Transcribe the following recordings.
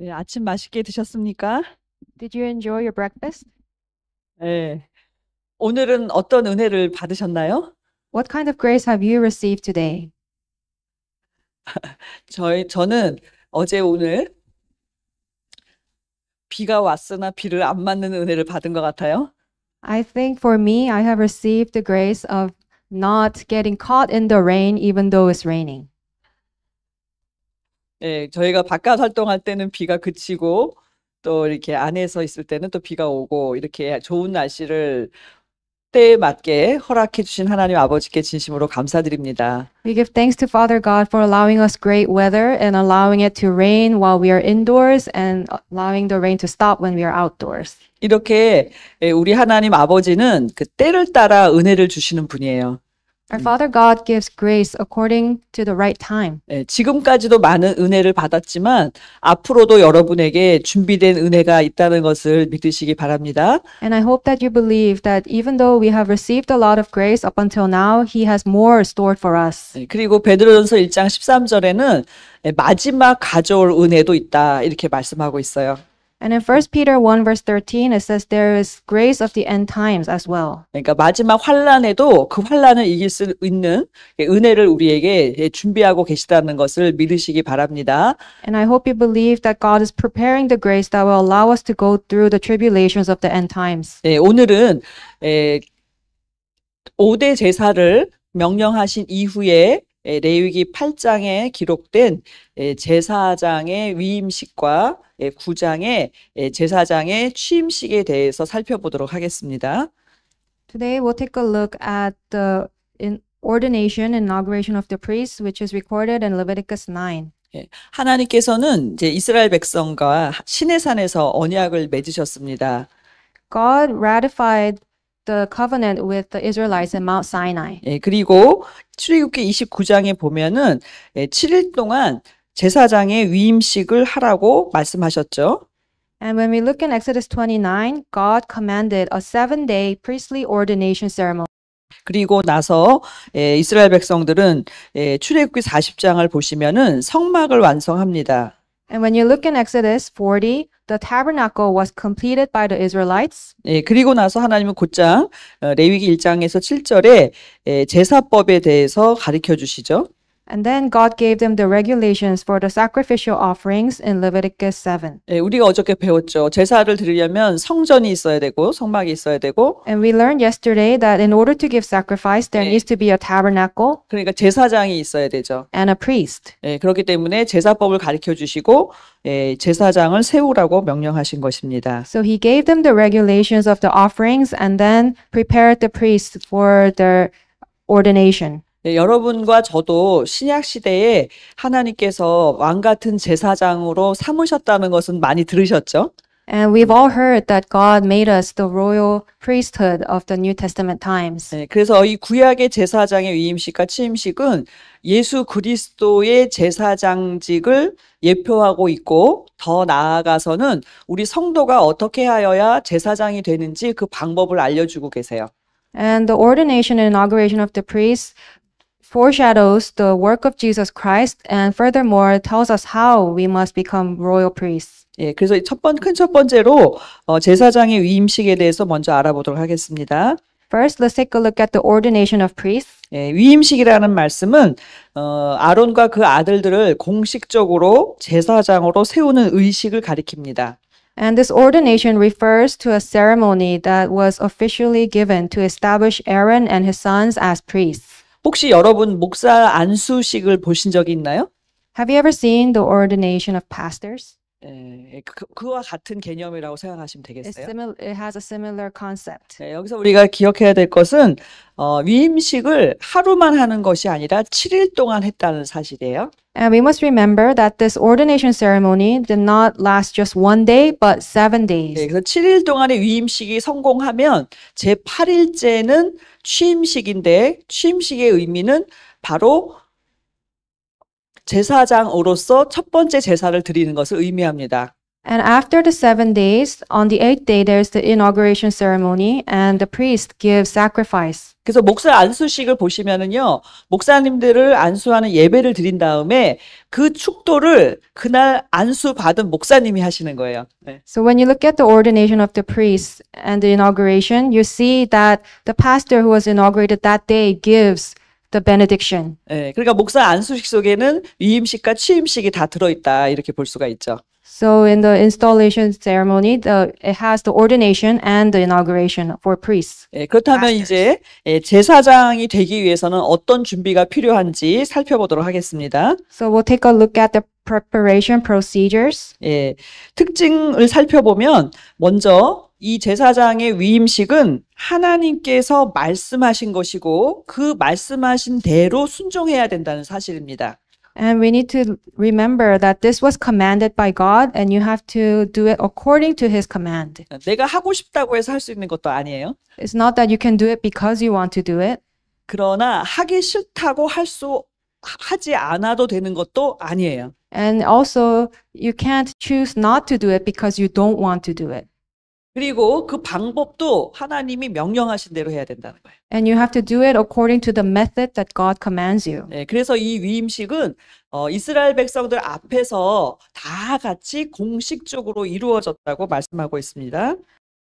네, 아침 맛있게 드셨습니까? Did you enjoy your breakfast? 네. 오늘은 어떤 은혜를 받으셨나요? What kind of grace have you received today? 저희 저는 어제 오늘 비가 왔으나 비를 안 맞는 은혜를 받은 것 같아요. I think for me, I have received the grace of not getting caught in the rain even though it's raining. 예, 저희가 바깥 활동할 때는 비가 그치고 또 이렇게 안에서 있을 때는 또 비가 오고 이렇게 좋은 날씨를 때에 맞게 허락해 주신 하나님 아버지께 진심으로 감사드립니다. We give thanks to Father God for allowing us great weather and allowing it to rain while we are indoors and allowing the rain to stop when we are outdoors. 이렇게 우리 하나님 아버지는 그 때를 따라 은혜를 주시는 분이에요. Our Father God gives grace according to the right time. 예, 지금까지도 많은 은혜를 받았지만 앞으로도 여러분에게 준비된 은혜가 있다는 것을 믿으시기 바랍니다. And I hope that you believe that even though we have received a lot of grace up until now, He has more stored for us. 예, 그리고 베드로전서 1장 13절에는 마지막 가져올 은혜도 있다 이렇게 말씀하고 있어요. And in 1 Peter 1 verse 13 it says there is grace of the end times as well. 그러니까 마지막 환란에도 그 환란을 이길 수 있는 은혜를 우리에게 준비하고 계시다는 것을 믿으시기 바랍니다. And I hope you believe that God is preparing the grace that will allow us to go through the tribulations of the end times. 예, 오늘은 에, 5대 제사를 명령하신 이후에 레위기 8장에 기록된 제사장의 위임식과 9장의 제사장의 취임식에 대해서 살펴보도록 하겠습니다. Today we'll take a look at the ordination and inauguration of the priests which is recorded in Leviticus 9. 하나님께서는 이제 이스라엘 백성과 시내산에서 언약을 맺으셨습니다. God ratified the covenant with the Israelites at Mount Sinai. 예, 그리고 출애굽기 29장에 보면은 예, 7일 동안 제사장의 위임식을 하라고 말씀하셨죠. And when we look in Exodus 29, God commanded a seven-day priestly ordination ceremony. 그리고 나서 예, 이스라엘 백성들은 예, 출애굽기 40장을 보시면은 성막을 완성합니다. And when you look in Exodus 40, The tabernacle was completed by the Israelites. 예, 그리고 나서 하나님은 곧장 어, 레위기 1장에서 7절에 예, 제사법에 대해서 가르쳐 주시죠. And then God gave them the regulations for the sacrificial offerings in Leviticus 7. 예, 우리가 어저께 배웠죠. 제사를 드리려면 성전이 있어야 되고 성막이 있어야 되고 And we learned yesterday that in order to give sacrifice there 예. needs to be a tabernacle 그러니까 제사장이 있어야 되죠. and a priest. 예, 그렇기 때문에 제사법을 가르쳐 주시고 예, 제사장을 세우라고 명령하신 것입니다. So he gave them the regulations of the offerings and then prepared the priests for their ordination. 네, 여러분과 저도 신약 시대에 하나님께서 왕 같은 제사장으로 삼으셨다는 것은 많이 들으셨죠? And we've all heard that God made us the royal priesthood of the New Testament times. 네, 그래서 이 구약의 제사장의 위임식과 취임식은 예수 그리스도의 제사장직을 예표하고 있고 더 나아가서는 우리 성도가 어떻게 하여야 제사장이 되는지 그 방법을 알려주고 계세요. And the ordination and inauguration of the priests foreshadows the work of Jesus Christ and furthermore tells us how we must become royal priests. 예, 그래서 첫번큰 첫 번째로 어, 제사장의 위임식에 대해서 먼저 알아보도록 하겠습니다. First, let's take a look at the ordination of priests. 예, 위임식이라는 말씀은 어, 아론과 그 아들들을 공식적으로 제사장으로 세우는 의식을 가리킵니다. And this ordination refers to a ceremony that was officially given to establish Aaron and his sons as priests. 혹시 여러분 목사 안수식을 보신 적이 있나요? Have you ever seen the ordination of pastors? 예, 그, 그와 같은 개념이라고 생각하시면 It's 되겠어요. similar, it has a similar concept. 네, 여기서 우리가 기억해야 될 것은 어, 위임식을 하루만 하는 것이 아니라 7일 동안 했다는 사실이에요. And we must remember that this ordination ceremony did not last just one day, but seven 네, days. 그래서 7일 동안의 위임식이 성공하면 제 8일째는 취임식인데 취임식의 의미는 바로 제사장으로서 첫 번째 제사를 드리는 것을 의미합니다. And after the seven days, on the eighth day, there's the inauguration ceremony, and the priest gives sacrifice. 그래서 목사 안수식을 보시면은요, 목사님들을 안수하는 예배를 드린 다음에 그 축도를 그날 안수 받은 목사님이 하시는 거예요. 네. So when you look at the ordination of the priests and the inauguration, you see that the pastor who was inaugurated that day gives the benediction. 예, 그러니까 목사 안수식 속에는 위임식과 취임식이 다 들어있다 이렇게 볼 수가 있죠. So in the installation ceremony, the, it has the ordination and the inauguration for priests. 예, 그렇다면 이제 예, 제사장이 되기 위해서는 어떤 준비가 필요한지 살펴보도록 하겠습니다. So we'll take a look at the preparation procedures. 예, 특징을 살펴보면 먼저 이 제사장의 위임식은 하나님께서 말씀하신 것이고 그 말씀하신 대로 순종해야 된다는 사실입니다. And we need to remember that this was commanded by God and you have to do it according to his command. 내가 하고 싶다고 해서 있는 것도 아니에요. It's not that you can do it because you want to do it. 그러나 하기 싫다고 할 수 하지 않아도 되는 것도 아니에요. And also you can't choose not to do it because you don't want to do it. 그리고 그 방법도 하나님이 명령하신 대로 해야 된다는 거예요. And you have to do it according to the method that God commands you. 네, 그래서 이 위임식은 어, 이스라엘 백성들 앞에서 다 같이 공식적으로 이루어졌다고 말씀하고 있습니다.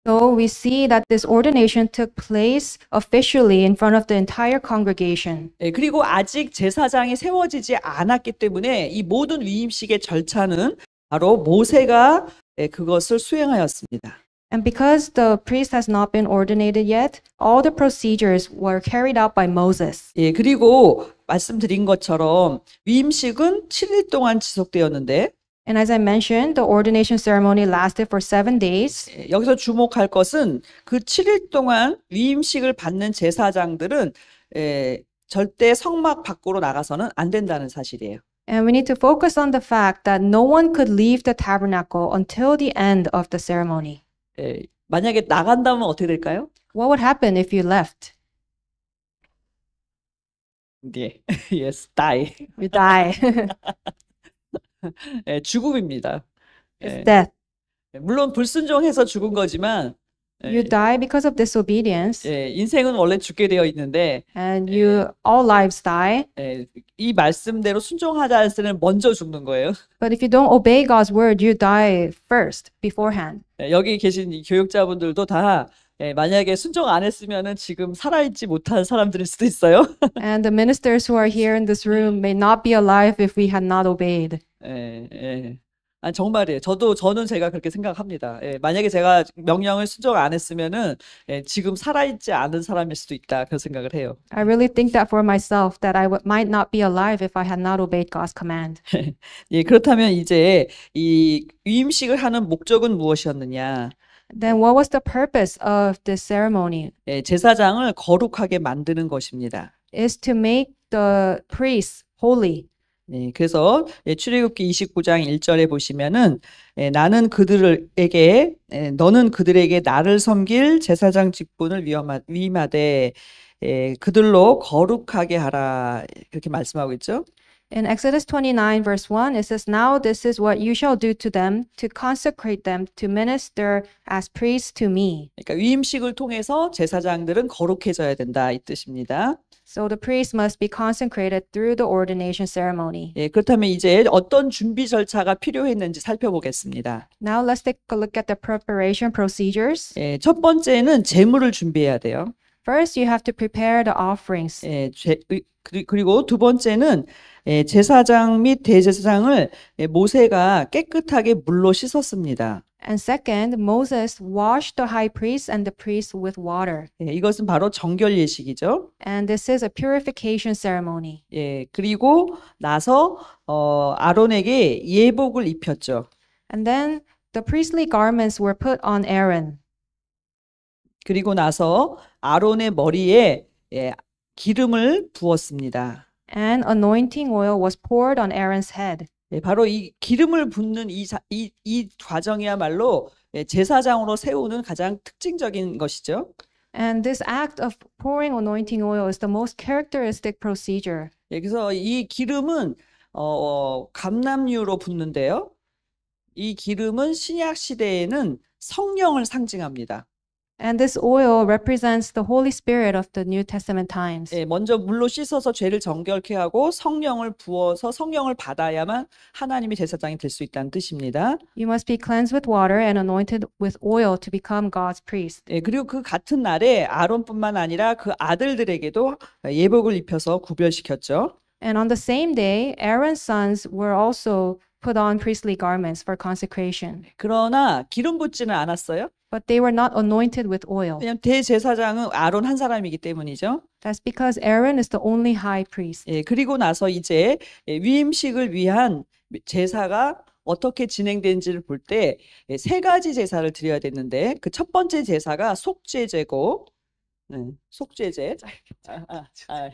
So we see that this ordination took place officially in front of the entire congregation. 네, 그리고 아직 제사장이 세워지지 않았기 때문에 이 모든 위임식의 절차는 바로 모세가 네, 그것을 수행하였습니다. And because the priest has not been ordained yet, all the procedures were carried out by Moses. 예, 그리고 말씀드린 것처럼 위임식은 7일 동안 지속되었는데 And as I mentioned, the ordination ceremony lasted for seven days. 예, 여기서 주목할 것은 그 7일 동안 위임식을 받는 제사장들은 예, 절대 성막 밖으로 나가서는 안 된다는 사실이에요. And we need to focus on the fact that no one could leave the tabernacle until the end of the ceremony. 에, 만약에 나간다면 어떻게 될까요? What would happen if you left? 예, yes, die. You die. 예, 죽음입니다. It's 예, death. 물론 불순종해서 죽은 거지만 You die because of disobedience. 예, 인생은 원래 죽게 되어 있는데 And you all lives die. 예, 이 말씀대로 순종하자 할 때는 먼저 죽는 거예요. But if you don't obey God's word, you die first beforehand. 예, 여기 계신 이 교육자분들도 다 예, 만약에 순종 안 했으면은 지금 살아있지 못한 사람들일 수도 있어요. And the ministers who are here in this room may not be alive if we had not obeyed. 예, 예. 아니, 정말이에요. 저도 저는 제가 그렇게 생각합니다. 예, 만약에 제가 명령을 순종 안 했으면은 예, 지금 살아있지 않은 사람일 수도 있다 그런 생각을 해요. I really think that for myself that I w- might not be alive if I had not obeyed God's command. 예, 그렇다면 이제 이 위임식을 하는 목적은 무엇이었느냐? Then what was the purpose of this ceremony? 예, 제사장을 거룩하게 만드는 것입니다. Is to make the priest holy. 네, 그래서 예, 출애굽기 29장 1절에 보시면은 예, 나는 그들에게 예, 너는 그들에게 나를 섬길 제사장 직분을 위험하, 위임하되 그들로 거룩하게 하라 이렇게 말씀하고 있죠. In Exodus 29, verse 1, it says, Now this is what you shall do to them, to consecrate them, to minister as priests to me. 그러니까 위임식을 통해서 제사장들은 거룩해져야 된다 이 뜻입니다. So the priest must be consecrated through the ordination ceremony. 예, 그렇다면 이제 어떤 준비 절차가 필요했는지 살펴보겠습니다. Now let's take a look at the preparation procedures. 예, 첫 번째는 제물을 준비해야 돼요. First, you have to prepare the offerings. 예, 제, 그리고 두 번째는 예, 제사장 및 대제사장을 예, 모세가 깨끗하게 물로 씻었습니다. And second, Moses washed the high priest and the priest with water. 예, 이것은 바로 정결 예식이죠. And this is a purification ceremony. 예, 그리고 나서 어, 아론에게 예복을 입혔죠. And then the priestly garments were put on Aaron. 그리고 나서 아론의 머리에 예, 기름을 부었습니다. And anointing oil was poured on Aaron's head. 예, 바로 이 기름을 붓는 이, 자, 이, 이 과정이야말로 예, 제사장으로 세우는 가장 특징적인 것이죠. And this act of pouring anointing oil is the most characteristic procedure. 예, 그래서 이 기름은 어, 어 감남유로 붓는데요. 이 기름은 신약 시대에는 성령을 상징합니다. And this oil represents the Holy Spirit of the New Testament times. 예, 먼저 물로 씻어서 죄를 정결케 하고 성령을 부어서 성령을 받아야만 하나님의 제사장이 될 수 있다는 뜻입니다. You must be cleansed with water and anointed with oil to become God's priest. 예, 그리고 그 같은 날에 아론뿐만 아니라 그 아들들에게도 예복을 입혀서 구별시켰죠. And on the same day, Aaron's sons were also put on priestly garments for consecration. 그러나 기름 붓지는 않았어요. But they were not anointed with oil. 왜냐면 대제사장은 아론 한 사람이기 때문이죠. That's because Aaron is the only high priest. 예, 그리고 나서 이제 위임식을 위한 제사가 어떻게 진행된지를 볼 때 세 가지 제사를 드려야 되는데 그 첫 번째 제사가 속죄제고 네, 속죄제 아, 아, 아.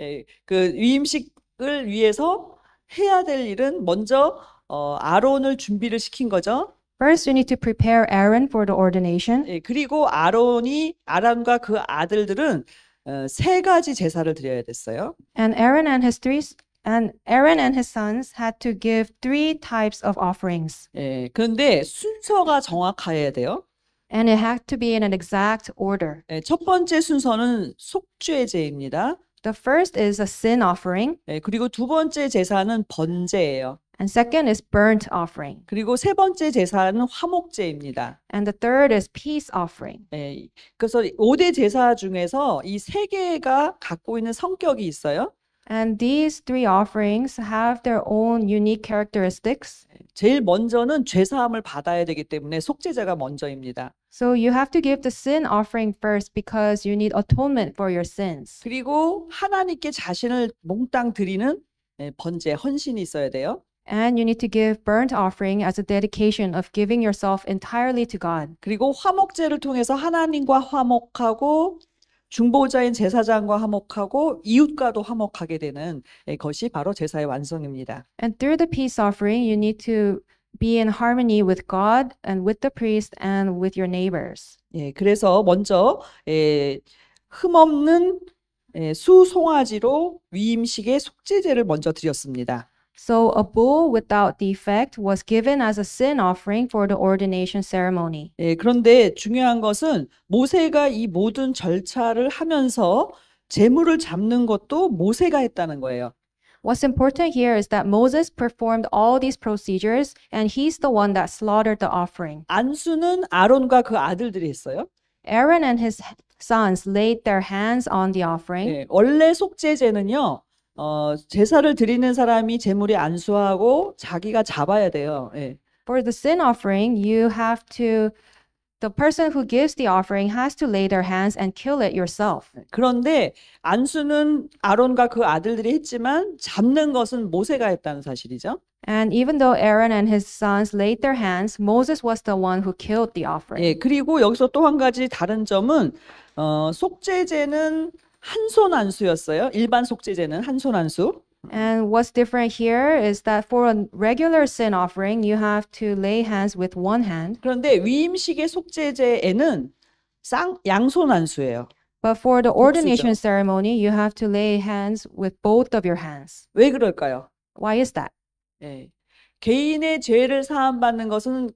예, 그 위임식을 위해서 해야 될 일은 먼저 어, 아론을 준비를 시킨 거죠. First, you need to prepare Aaron for the ordination. 예, 그리고 아론이 아람과 그 아들들은 어, 세 가지 제사를 드려야 됐어요. And Aaron and his three and Aaron and his sons had to give three types of offerings. 예, 그런데 순서가 정확해야 돼요. And it had to be in an exact order. 예, 첫 번째 순서는 속죄제입니다. The first is a sin offering. 예, 그리고 두 번째 제사는 번제예요. And second is burnt offering. 그리고 세 번째 제사는 화목제입니다. And the third is peace offering. 예, 그래서 5대 제사 중에서 이 세 개가 갖고 있는 성격이 있어요. And these three offerings have their own unique characteristics. 제일 먼저는 죄 받아야 되기 때문에 속죄제가 먼저입니다. So you have to give the sin offering first because you need atonement for your sins. 그리고 하나님께 자신을 몽땅 드리는 번제 헌신이 있어야 돼요. And you need to give burnt offering as a dedication of giving yourself entirely to God. 그리고 화목제를 통해서 하나님과 화목하고 중보자인 제사장과 화목하고 이웃과도 화목하게 되는 것이 바로 제사의 완성입니다. And through the peace offering, you need to be in harmony with God and with the priest and with your neighbors. 예, 그래서 먼저 예, 흠없는 예, 수송아지로 위임식의 속죄제를 먼저 드렸습니다. So a bull without defect was given as a sin offering for the ordination ceremony. 예, 그런데 중요한 것은 모세가 이 모든 절차를 하면서 제물을 잡는 것도 모세가 했다는 거예요. What's important here is that Moses performed all these procedures and he's the one that slaughtered the offering. 안수는 아론과 그 아들들이 했어요. Aaron and his sons laid their hands on the offering. 예, 원래 속죄제는요. 어, 제사를 드리는 사람이 제물이 안수하고 자기가 잡아야 돼요. 예. For the sin offering, you have to the person who gives the offering has to lay their hands and kill it yourself. 그런데 안수는 아론과 그 아들들이 했지만 잡는 것은 모세가 했다는 사실이죠. And even though Aaron and his sons laid their hands, Moses was the one who killed the offering. 예, 그리고 여기서 또 한 가지 다른 점은 어, 속죄제는 한손 안수였어요. 일반 속죄제는 한손 안수. And what's different here is that for a regular sin offering, you have to lay hands with one hand. 그런데 위임식의 속죄제에는 쌍 양손 안수예요. But for the ordination ceremony, you have to lay hands with both of your hands. 왜 그럴까요? Why is that? 예. 개인의 죄를 사함 받는 것은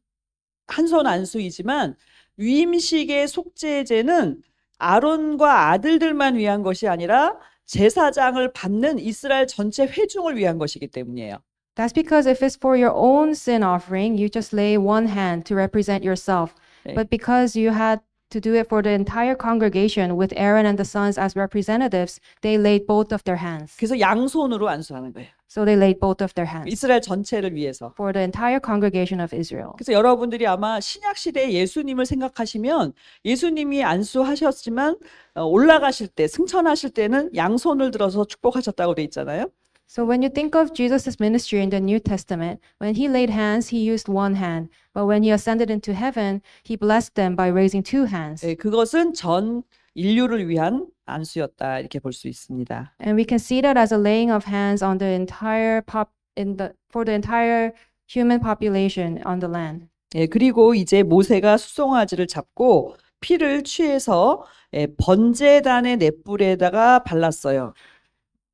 한손 안수이지만 위임식의 속죄제는 아론과 아들들만 위한 것이 아니라 제사장을 받는 이스라엘 전체 회중을 위한 것이기 때문이에요. That's because if it's for your own sin offering, you just lay one hand to represent yourself. But because you had to do it for the entire congregation with Aaron and the sons as representatives, they laid both of their hands. 그래서 양손으로 안수하는 거예요. So they laid both of their hands 이스라엘 전체를 위해서. for the entire congregation of Israel. 그래서 여러분들이 아마 신약 시대 예수님을 생각하시면 예수님이 안수하셨지만 어, 올라가실 때 승천하실 때는 양손을 들어서 축복하셨다고 돼 있잖아요. So when you think of Jesus' ministry in the New Testament, when he laid hands, he used one hand. But when he ascended into heaven, he blessed them by raising two hands. 예, 그것은 전 인류를 위한 안수였다 이렇게 볼 있습니다. And we can see that as a laying of hands on the entire pop in the for the entire human population on the land. 예, 그리고 이제 모세가 수송아지를 잡고 피를 취해서 예, 번제단의 냇불에다가 발랐어요.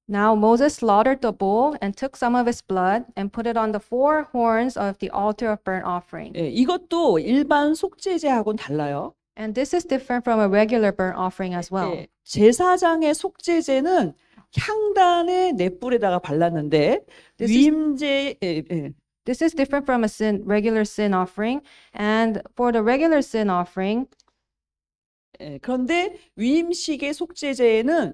Now Moses slaughtered the bull and took some of its blood and put it on the four horns of the altar of burnt offering. 예, 이것도 일반 속죄제하고는 달라요. And this is different from a regular burnt offering as well. 예, 제사장의 속죄제는 향단의 넷불에다가 발랐는데 This is- 위임제 예, 예. This is different from a sin, regular sin offering. And for the regular sin offering, 예, 그런데 위임식의 속죄제에는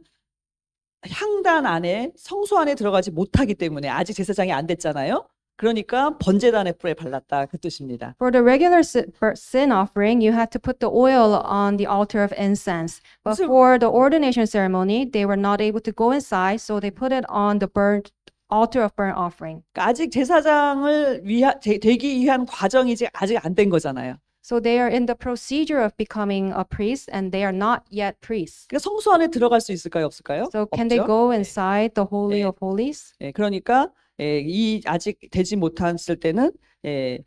향단 안에 성소 안에 들어가지 못하기 때문에 아직 제사장이 안 됐잖아요. 그러니까 번제단에 불에 발랐다 그 뜻입니다. For the regular sin offering, you had to put the oil on the altar of incense. But for the ordination ceremony, they were not able to go inside, so they put it on the burnt altar of burnt offering. 아직 제사장을 위하, 되, 되기 위한 과정이 아직 안 된 거잖아요. So they are in the procedure of becoming a priest and they are not yet priests. 그러니까 성소 안에 들어갈 수 있을까요, 없을까요? So can they go inside the holy 예. of holies? 예, 그러니까 예, 이 아직 되지 못했을 때는 예,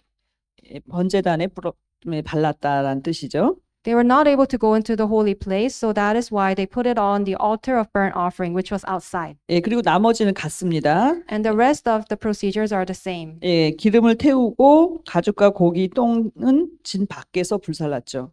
번제단에 불어 발랐다라는 뜻이죠. They were not able to go into the holy place, so that is why they put it on the altar of burnt offering, which was outside. 예, 그리고 나머지는 같습니다. And the rest of the procedures are the same. 예, 기름을 태우고 가죽과 고기 똥은 진 밖에서 불살랐죠.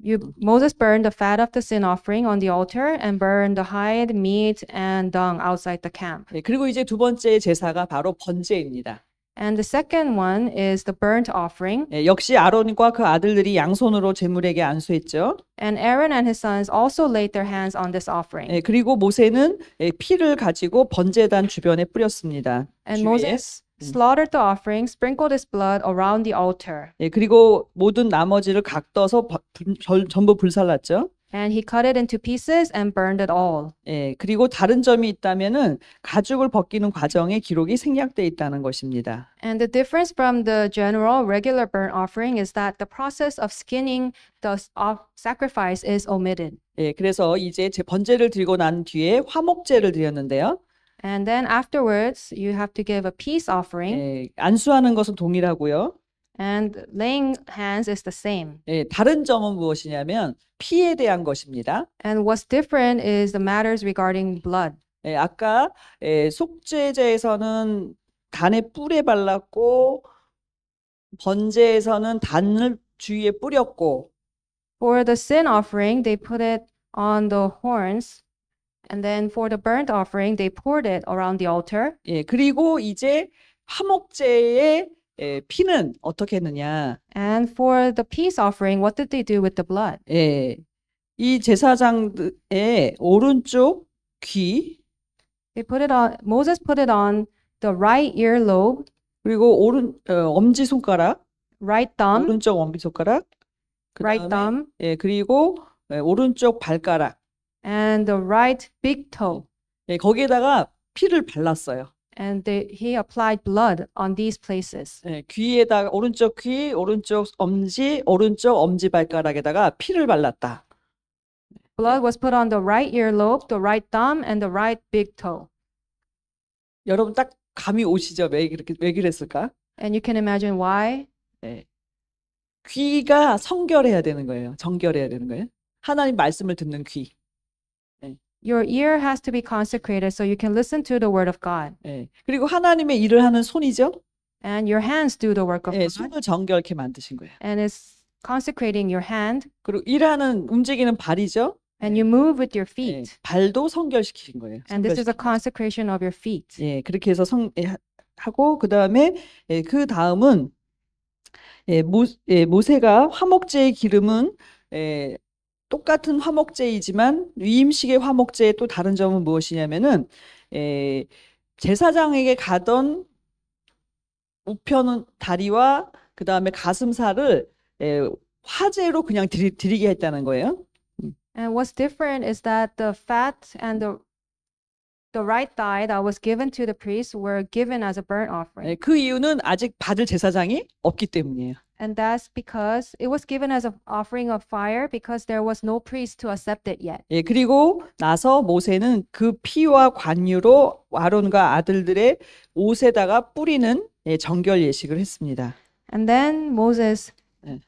You, Moses burned the fat of the sin offering on the altar and burned the hide, meat, and dung outside the camp. 예, 그리고 이제 두 번째 제사가 바로 번제입니다. And the second one is the burnt offering. 예, 역시 아론과 그 아들들이 양손으로 제물에게 안수했죠. And Aaron and his sons also laid their hands on this offering. 예, 그리고 모세는 예, 피를 가지고 번제단 주변에 뿌렸습니다. And 주위에. Moses slaughtered the offering, sprinkled its blood around the altar. 예, 그리고 모든 나머지를 각 떠서 버, 불, 절, 전부 불살랐죠. And he cut it into pieces and burned it all. 예, 그리고 다른 점이 있다면은 가죽을 벗기는 기록이 생략돼 있다는 것입니다. And the difference from the general regular burnt offering is that the process of skinning the sacrifice is omitted. 예, 그래서 이제 제 번제를 드리고 난 뒤에 화목제를 드렸는데요. And then afterwards, you have to give a peace offering. 예, 안수하는 것은 동일하고요. And laying hands is the same. 예, 다른 점은 무엇이냐면 피에 대한 것입니다. And what's different is the matters regarding blood. 예, 아까 예, 속죄제에서는 단의 뿔에 발랐고 번제에서는 단을 주위에 뿌렸고 For the sin offering, they put it on the horns. And then for the burnt offering, they poured it around the altar. 예, 그리고 이제 화목제의 예, 피는 어떻게 했느냐? And for the peace offering, what did they do with the blood? 예, 이 제사장의 오른쪽 귀 They put it on. Moses put it on the right earlobe, 그리고 오른 어, 엄지 손가락, right thumb, 오른쪽 엄지 손가락, right thumb, 예, 그리고 예, 오른쪽 발가락, and the right big toe. 예, 거기에다가 피를 발랐어요. and they, he applied blood on these places. 예, 귀에다가 오른쪽 귀, 오른쪽 엄지, 오른쪽 엄지 발가락에다가 피를 발랐다. Blood was put on the right earlobe, the right thumb, and the right big toe. 여러분 딱 감이 오시죠? 왜 이렇게 왜 그랬을까? And you can imagine why. 예. 귀가 성결해야 되는 거예요. 정결해야 되는 거예요. 하나님 말씀을 듣는 귀. Your ear has to be consecrated so you can listen to the word of God. 예. 그리고 하나님의 일을 하는 손이죠. And your hands do the work of 예, God. 손을 정결케 만드신 거예요. And it's consecrating your hand. 그리고 일하는 움직이는 발이죠. And you move with your feet. 예, 발도 성결시키신 거예요. And this is a consecration of your feet. 예, 그렇게 해서 성 예, 하고 그다음에 예, 그 다음은 예, 모, 예, 모세가 화목제의 기름은 예, 똑같은 화목제이지만 위임식의 화목제의 또 다른 점은 무엇이냐면은 에, 제사장에게 가던 우편 다리와 그 다음에 가슴살을 에, 화제로 그냥 드리, 드리게 했다는 거예요. And what's different is that the fat and the the right thigh that was given to the priest were given as a burnt offering. 네, 그 이유는 아직 받을 제사장이 없기 때문이에요. And that's because it was given as an offering of fire because there was no priest to accept it yet. 예, 그리고 나서 모세는 그 피와 관유로 아론과 아들들의 옷에다가 뿌리는 예, 정결 예식을 했습니다. And then Moses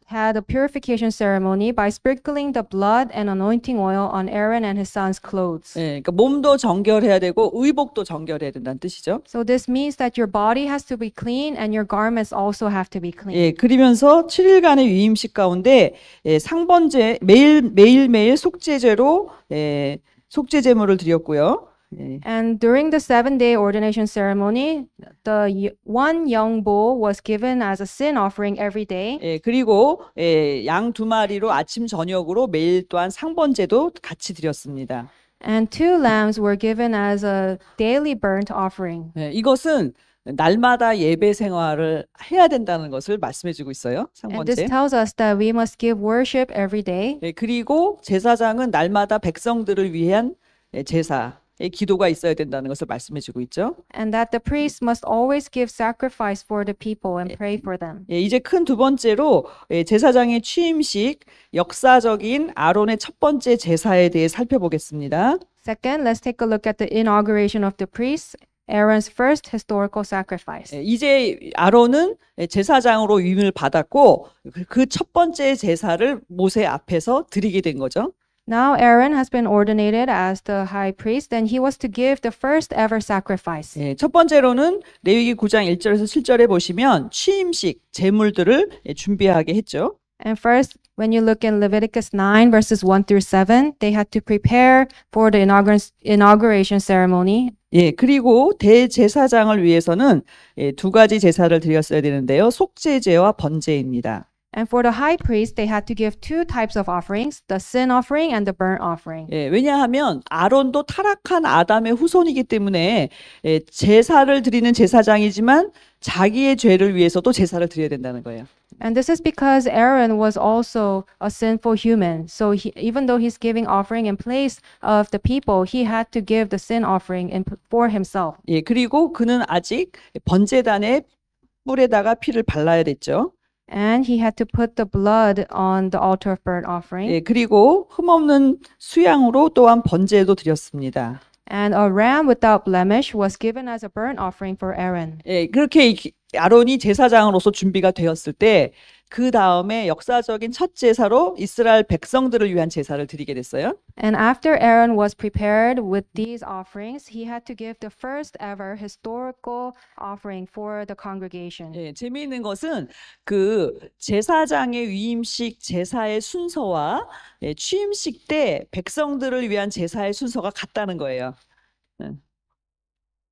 had a purification ceremony by sprinkling the blood and anointing oil on Aaron and his son's clothes. 예, 그러니까 몸도 정결해야 되고 의복도 정결해야 된다는 뜻이죠. So this means that your body has to be clean and your garments also have to be clean. 예, 그러면서 7일간의 위임식 가운데 예, 상번제 매일 매일 매일 속죄제로 예, 속죄 제물을 드렸고요. 예. And during the seven-day ordination ceremony, the one young bull was given as a sin offering every day. 예, 그리고 예, 양두 마리로 아침 저녁으로 매일 또한 상번제도 같이 드렸습니다. And two lambs were given as a daily burnt offering. 예, 이것은 날마다 예배 생활을 해야 된다는 것을 말씀해주고 있어요. 상번째. And this tells us that we must give worship every day. 예, 그리고 제사장은 날마다 백성들을 위한 제사 기도가 있어야 된다는 것을 말씀해 주고 있죠. And that the priest must always give sacrifice for the people and pray for them. 예, 이제 큰 두 번째로 예, 제사장의 취임식 역사적인 아론의 첫 번째 제사에 대해 살펴보겠습니다. Second, let's take a look at the inauguration of the priests Aaron's first historical sacrifice. 이제 아론은 제사장으로 위임을 받았고 그 첫 번째 제사를 모세 앞에서 드리게 된 거죠. Now Aaron has been ordainated as the high priest and he was to give the first ever sacrifice. 예, 첫 번째로는 레위기 9장 1절에서 7절에 보시면 취임식 제물들을 예, 준비하게 했죠. And first, when you look in Leviticus 9 verses 1 through 7, they had to prepare for the inauguration ceremony. 예, 그리고 대제사장을 위해서는 예, 두 가지 제사를 드렸어야 되는데요. 속죄제와 번제입니다. And for the high priest, they had to give two types of offerings, the sin offering and the burnt offering. 예, 왜냐하면 아론도 타락한 아담의 후손이기 때문에 예, 제사를 드리는 제사장이지만 자기의 죄를 위해서 또 제사를 드려야 된다는 거예요. And this is because Aaron was also a sinful human. So he, even though he's giving offering in place of the people, he had to give the sin offering in, for himself. 예, 그리고 그는 아직 번제단에 뿔에다가 피를 발라야 됐죠. And he had to put the blood on the altar of burnt offering. 예, 그리고 흠 없는 수양으로 또한 번제도 드렸습니다. And a ram without blemish was given as a burnt offering for Aaron. 예, 그렇게 아론이 제사장으로서 준비가 되었을 때 그 다음에 역사적인 첫 제사로 이스라엘 백성들을 위한 제사를 드리게 됐어요. And after Aaron was prepared with these offerings, he had to give the first ever historical offering for the congregation. 예, 재미있는 것은 그 제사장의 위임식 제사의 순서와 예, 취임식 때 백성들을 위한 제사의 순서가 같다는 거예요. 응.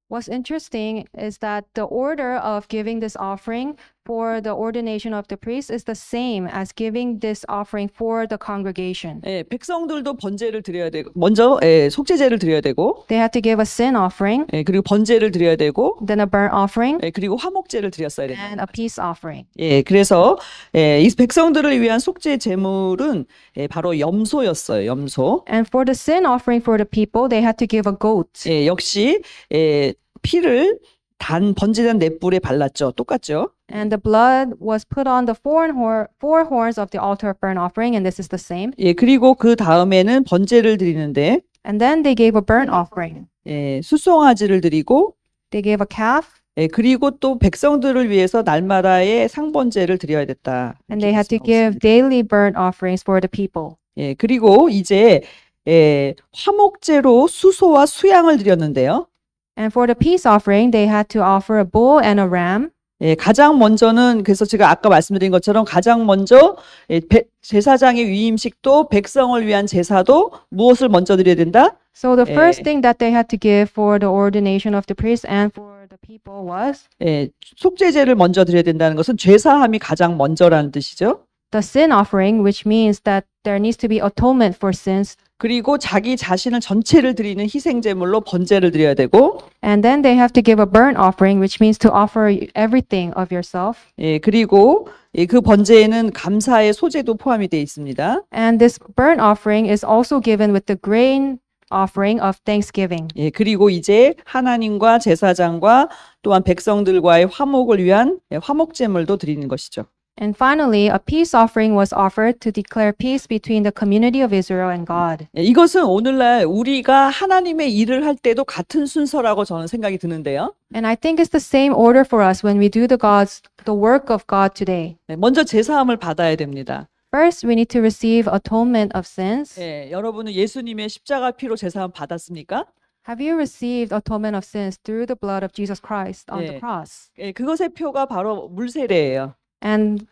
What's interesting is that the order of giving this offering for the ordination of the priest is the same as giving this offering for the congregation. 예, 백성들도 번제를 드려야 되고 먼저 예, 속죄제를 드려야 되고 They had to give a sin offering, 예, 그리고 번제를 드려야 되고 then a burnt offering, 예, 그리고 화목제를 드렸어야 된다. and a peace offering. 예, 그래서 예, 이 백성들을 위한 속죄 제물은 예, 바로 염소였어요. 염소. And for the sin offering for the people, they had to give a goat. 예, 역시 예, 피를 단 번지는 넷불에 발랐죠. 똑같죠? And the blood was put on the four, horn, four horns of the altar of burnt offering, and this is the same. 예, 그리고 그 다음에는 번제를 드리는데 And then they gave a burnt offering. 예, 수송아지를 드리고 They gave a calf. 예, 그리고 또 백성들을 위해서 날마다의 상번제를 드려야 됐다. And they had to give daily burnt offerings for the people. 예, 그리고 이제 예, 화목제로 수소와 수양을 드렸는데요. And for the peace offering, they had to offer a bull and a ram. 예, 가장 먼저는 그래서 제가 아까 말씀드린 것처럼 가장 먼저 예, 배, 제사장의 위임식도 백성을 위한 제사도 무엇을 먼저 드려야 된다? So the first 예. thing that they had to give for the ordination of the priests and for the people was 예, 속죄제를 먼저 드려야 된다는 것은 죄사함이 가장 먼저라는 뜻이죠. The sin offering, which means that there needs to be atonement for sins 그리고 자기 자신을 전체를 드리는 희생 제물로 번제를 드려야 되고 And then they have to give a burnt offering which means to offer everything of yourself. 예, 그리고 예, 그 번제에는 감사의 소재도 포함이 되어 있습니다. And this burnt offering is also given with the grain offering of thanksgiving. 예, 그리고 이제 하나님과 제사장과 또한 백성들과의 화목을 위한 화목 제물도 드리는 것이죠. And finally, a peace offering was offered to declare peace between the community of Israel and God. 이것은 오늘날 우리가 하나님의 일을 할 때도 같은 순서라고 저는 생각이 드는데요. And I think it's the same order for us when we do the God's the work of God today. 먼저 제사함을 받아야 됩니다. First, we need to receive atonement of sins. 예, 여러분은 예수님의 십자가 피로 제사함 받았습니까? Have you received atonement of sins through the blood of Jesus Christ on 예, the cross? 예, 그것의 표가 바로 물세례예요. And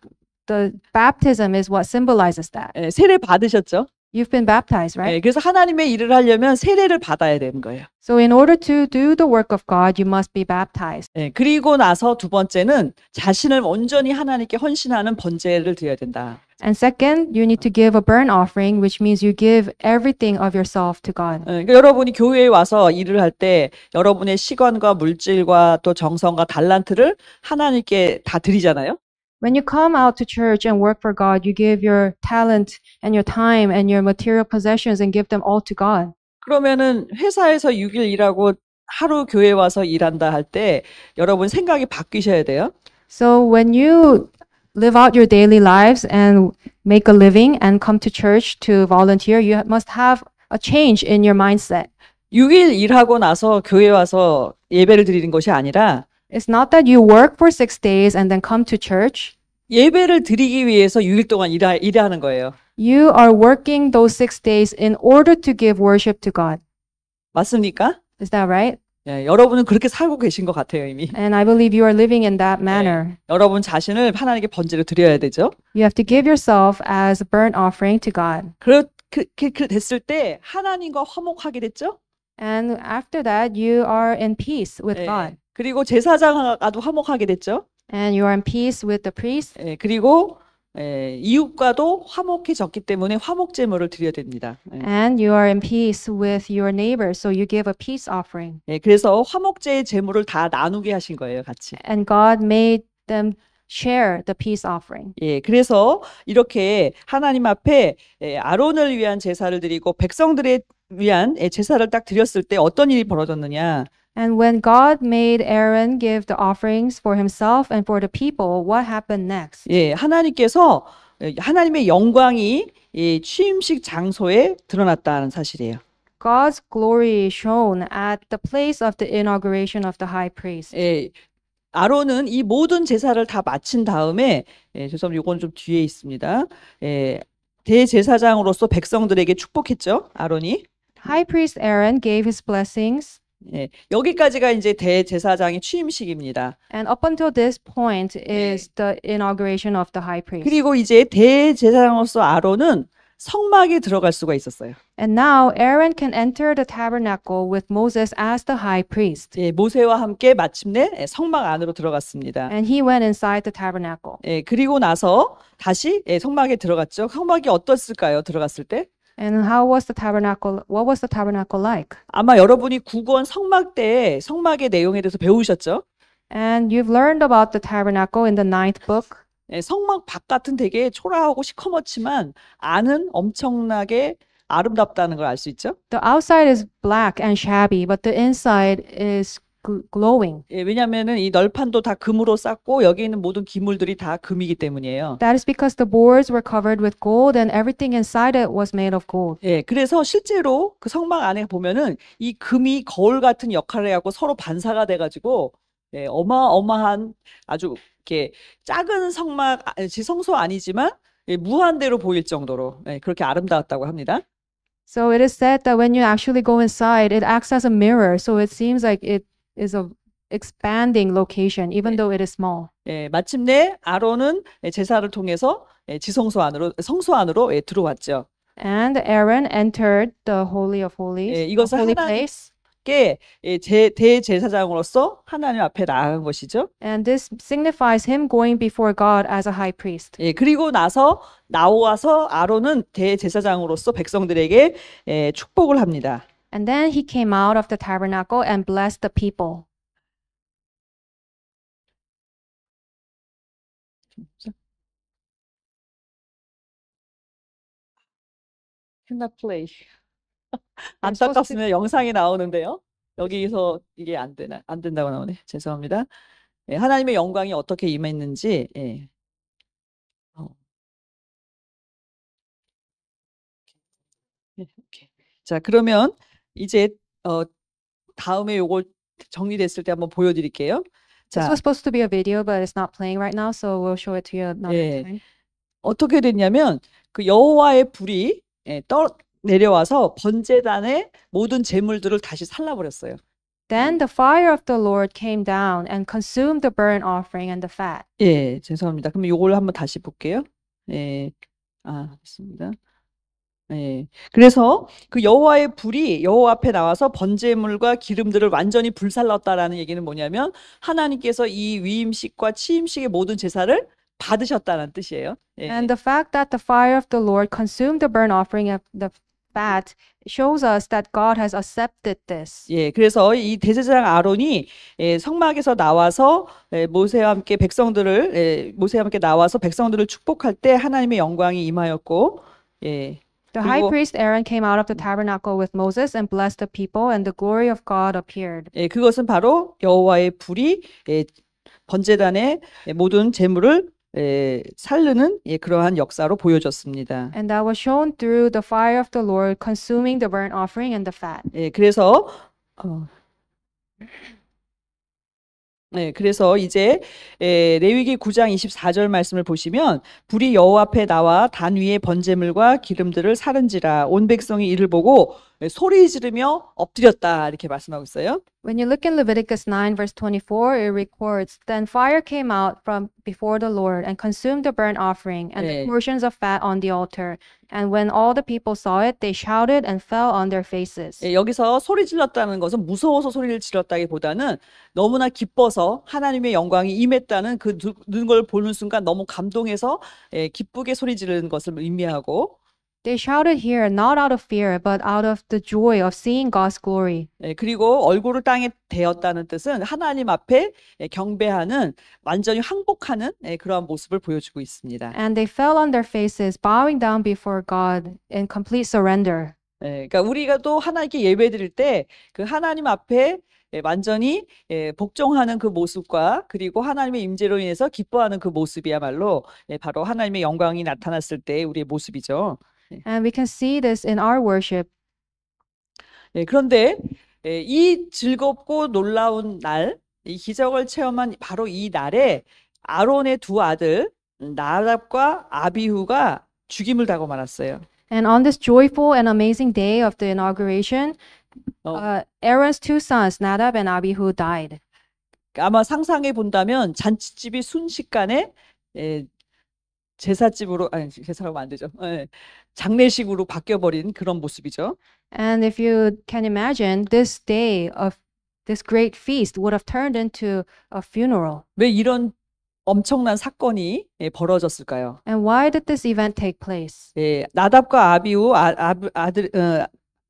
the baptism is what symbolizes that. 예, 세례 받으셨죠? You've been baptized, 예, right? 그래서 하나님의 일을 하려면 세례를 받아야 되는 거예요. So in order to do the work of God, you must be baptized. 예, 그리고 나서 두 번째는 자신을 온전히 하나님께 헌신하는 번제를 드려야 된다. And second, you need to give a burnt offering, which means you give everything of yourself to God. 예, 그러니까 여러분이 교회에 와서 일을 할 때 여러분의 시간과 물질과 또 정성과 달란트를 하나님께 다 드리잖아요. When you come out to church and work for God, you give your talent and your time and your material possessions and give them all to God. 그러면은 회사에서 6일 일하고 하루 교회 와서 일한다 할 때 여러분 생각이 바뀌셔야 돼요. So when you live out your daily lives and make a living and come to church to volunteer, you must have a change in your mindset. 6일 일하고 나서 교회 와서 예배를 드리는 것이 아니라 it's not that you work for six days and then come to church. 예배를 드리기 위해서 6일 동안 일하, 일하는 거예요. You are working those six days in order to give worship to God. 맞습니까? Is that right? 예, 여러분은 그렇게 살고 계신 것 같아요 이미. And I believe you are living in that manner. 예, 여러분 자신을 하나님께 번제로 드려야 되죠. You have to give yourself as a burnt offering to God. 그렇게 그, 됐을 때 하나님과 화목하게 됐죠. And after that, you are in peace with 예, God. 그리고 제사장과도 화목하게 됐죠. And you are in peace with the priest. 예, 그리고 예, 이웃과도 화목해졌기 때문에 화목 제물을 드려야 됩니다. 예. And you are in peace with your neighbor, so you give a peace offering. 예, 그래서 화목제의 제물을 다 나누게 하신 거예요, 같이. And God made them share the peace offering. 예, 그래서 이렇게 하나님 앞에 예, 아론을 위한 제사를 드리고 백성들의 위한 예, 제사를 딱 드렸을 때 어떤 일이 벌어졌느냐? And when God made Aaron give the offerings for himself and for the people, what happened next? 예, 하나님께서 하나님의 영광이 이 취임식 장소에 드러났다는 사실이에요. God's glory shone at the place of the inauguration of the high priest. 예, 아론은 이 모든 제사를 다 마친 다음에 예, 죄송합니다. 이건 좀 뒤에 있습니다. 예, 대제사장으로서 백성들에게 축복했죠. 아론이. High priest Aaron gave his blessings 예, 여기까지가 이제 대제사장의 취임식입니다. And up until this point is the inauguration of the high priest. 그리고 이제 대제사장으로서 아론은 성막에 들어갈 수가 있었어요. And now Aaron can enter the tabernacle with Moses as the high priest. 예, 모세와 함께 마침내 성막 안으로 들어갔습니다. And he went inside the tabernacle. 예, 그리고 나서 다시 예, 성막에 들어갔죠. 성막이 어땠을까요? 들어갔을 때? And how was the tabernacle? What was the tabernacle like? 아마 여러분이 구권 성막 때 성막의 내용에 대해서 배우셨죠? And you've learned about the tabernacle in the ninth book. 네, 성막 바깥은 되게 초라하고 시커멓지만 안은 엄청나게 아름답다는 걸 알 수 있죠? The outside is black and shabby, but the inside is glowing. 예, 왜냐하면은 이 널판도 다 금으로 쌌고 여기 있는 모든 기물들이 다 금이기 때문이에요. That is because the boards were covered with gold and everything inside it was made of gold. 예, 그래서 실제로 그 성막 안에 보면은 이 금이 거울 같은 역할을 하고 서로 반사가 돼가지고 예, 어마어마한 아주 이렇게 작은 성막 지성소 아니지만 예, 무한대로 보일 정도로 예, 그렇게 아름다웠다고 합니다. So it is said that when you actually go inside, it acts as a mirror. So it seems like it is a expanding location, even 네. though it is small. 예, 마침내 아론은 제사를 통해서 지성소 안으로 성소 안으로 예, 들어왔죠. And Aaron entered the holy of holies. 예, 이것은 holy place. 함께 제, 대제사장으로서 하나님 앞에 나아간 것이죠. And this signifies him going before God as a high priest. 예, 그리고 나서 나와서 아론은 대제사장으로서 백성들에게 예, 축복을 합니다. And then he came out of the tabernacle and blessed the people. 핸드플레이. 안타깝습니 영상이 나오는데요. 여기서 이게 안 되나 안 된다고 나오네. 죄송합니다. 예, 하나님의 영광이 어떻게 임했는지. 예. 어. 예, 자 그러면 이제 어, 다음에 요걸 정리됐을 때 한번 보여드릴게요. 자, This was supposed to be a video, but it's not playing right now, so we'll show it to you another 예. time. 어떻게 됐냐면 그 여호와의 불이 예, 떠 내려와서 번제단의 모든 제물들을 다시 살라버렸어요. Then the fire of the Lord came down and consumed the burnt offering and the fat. 예, 죄송합니다. 그럼 요걸 한번 다시 볼게요. 예, 아, 됐습니다. 예. 그래서 그 여호와의 불이 여호와 앞에 나와서 번제물과 기름들을 완전히 불살랐다라는 얘기는 뭐냐면 하나님께서 이 위임식과 치임식의 모든 제사를 받으셨다는 뜻이에요. 예. And the fact that the fire of the Lord consumed the burnt offering of the fat shows us that God has accepted this. 예, 그래서 이 대제사장 아론이 예, 성막에서 나와서 예, 모세와 함께 백성들을 예, 모세와 함께 나와서 백성들을 축복할 때 하나님의 영광이 임하였고 예. The high 그리고- priest Aaron came out of the tabernacle with Moses and blessed the people, and the glory of God appeared. 예, 그것은 바로 여호와의 불이 예, 번제단의 예, 모든 재물을 예, 살르는 예, 그러한 역사로 보여졌습니다. And that was shown through the fire of the Lord consuming the burnt offering and the fat. 예, 그래서 어, 네, 그래서 이제 에, 레위기 9장 24절 말씀을 보시면 불이 여호 앞에 나와 단 위에 번제물과 기름들을 사른지라 온 백성이 이를 보고 소리 지르며 엎드렸다 이렇게 말씀하고 있어요. When you look in Leviticus 9 verse 24, it records, "Then fire came out from before the Lord and consumed the burnt offering and the portions of fat on the altar. And when all the people saw it, they shouted and fell on their faces." 예, 여기서 소리 질렀다는 것은 무서워서 소리를 질렀다기보다는 너무나 기뻐서 하나님의 영광이 임했다는 그 눈걸 보는 순간 너무 감동해서 예, 기쁘게 소리 지르는 것을 의미하고 They shouted here not out of fear but out of the joy of seeing God's glory. 예, 그리고 얼굴을 땅에 대었다는 뜻은 하나님 앞에 예, 경배하는 완전히 항복하는 예, 그러한 모습을 보여주고 있습니다. And they fell on their faces bowing down before God in complete surrender. 예, 그러니까 우리가 또 하나님께 예배드릴 때그 하나님 앞에 예, 완전히 예, 복종하는 그 모습과 그리고 하나님의 임재로 인해서 기뻐하는 그 모습이야말로 예, 바로 하나님의 영광이 나타났을 때 우리의 모습이죠. And we can see this in our worship. 예, 그런데 예, 이 즐겁고 놀라운 날, 이 기적을 체험한 바로 이 날에 아론의 두 아들 나답과 아비후가 죽임을 당하고 말았어요. And on this joyful and amazing day of the inauguration, 어. uh, Aaron's two sons, Nadab and Abihu, died. 아마 상상해 본다면 잔치집이 순식간에 예, 제사집으로 아니 제사라고 하면 안 되죠. 예, 장례식으로 바뀌어 버린 그런 모습이죠. And if you can imagine, this day of this great feast would have turned into a funeral. 왜 이런 엄청난 사건이 예, 벌어졌을까요? And why did this event take place? 예, 나답과 아비우 아, 아, 아들 어,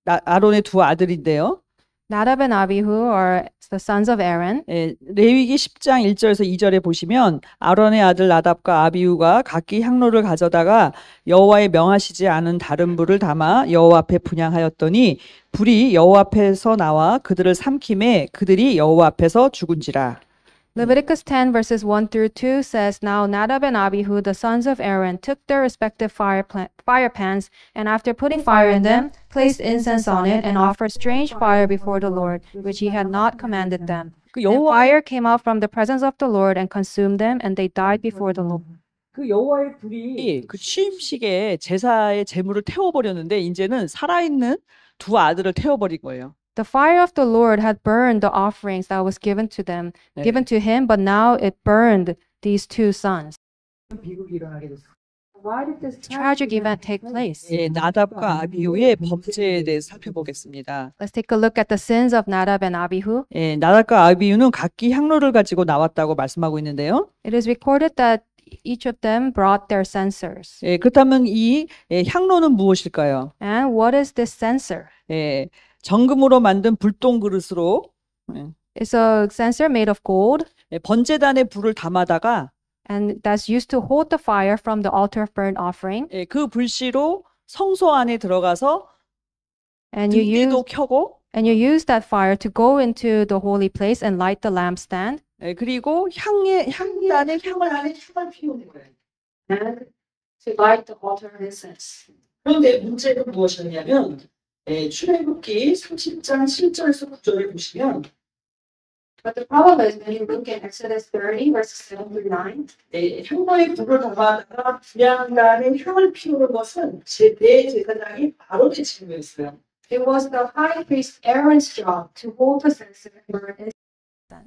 나, 아론의 두 아들인데요. 나답 d a b and Abihu are the sons of Aaron. 예, 레위기 10장 1절에서 2절에 보시면 아론의 아들 나답과 아비후가 각기 향로를 가져다가 여호와의 명하시지 않은 다른 불을 담아 여호와 앞에 분양하였더니 불이 여호와 앞에서 나와 그들을 삼킴에 그들이 여호와 앞에서 죽은지라. Leviticus 10 verses 1 through 2 says, Now Nadab and Abihu, the sons of Aaron, took their respective fire, fire pans, and after putting fire in them, placed incense on it, and offered strange fire before the Lord, which he had not commanded them. And fire came out from the presence of the Lord and consumed them, and they died before the Lord. 그 여호와의 불이 그 취임식에 제사의 제물을 태워버렸는데 이제는 살아있는 두 아들을 태워버린 거예요. The fire of the Lord had burned the offerings that was given to them, 네. given to him, but now it burned these two sons. Why did this tragic event take place? 예, 나답과 아비후의 범죄에 대해 살펴보겠습니다. Let's take a look at the sins of Nadab and Abihu. 예, 나답과 아비후는 각기 향로를 가지고 나왔다고 말씀하고 있는데요. It is recorded that each of them brought their censers. 예, 그렇다면 이 예, 향로는 무엇일까요? And what is this censer? 예, 정금으로 만든 불똥 그릇으로 It's a censer made of gold. 번제단에 불을 담아다가 and that's used to hold the fire from the altar of burnt offering. 예, 그 불씨로 성소 안에 들어가서 and you use 켜고 and you use that fire to go into the holy place and light the lampstand. 예, 그리고 향에 향단에 향을 안에 향을 피우는 거예요. And to light the altar of incense. 그런데 문제는 무엇이냐면 네, 출애굽기 30장 7절에서 9절을 보시면 But the problem is when you look at Exodus 30 verses 7 through 9. 네, 향로에 불을 담아다가 분양단에 향을 피우는 것은 제대 제사장이 바로의 책임이었어요. It was the high priest Aaron's job to hold the censer and burn it.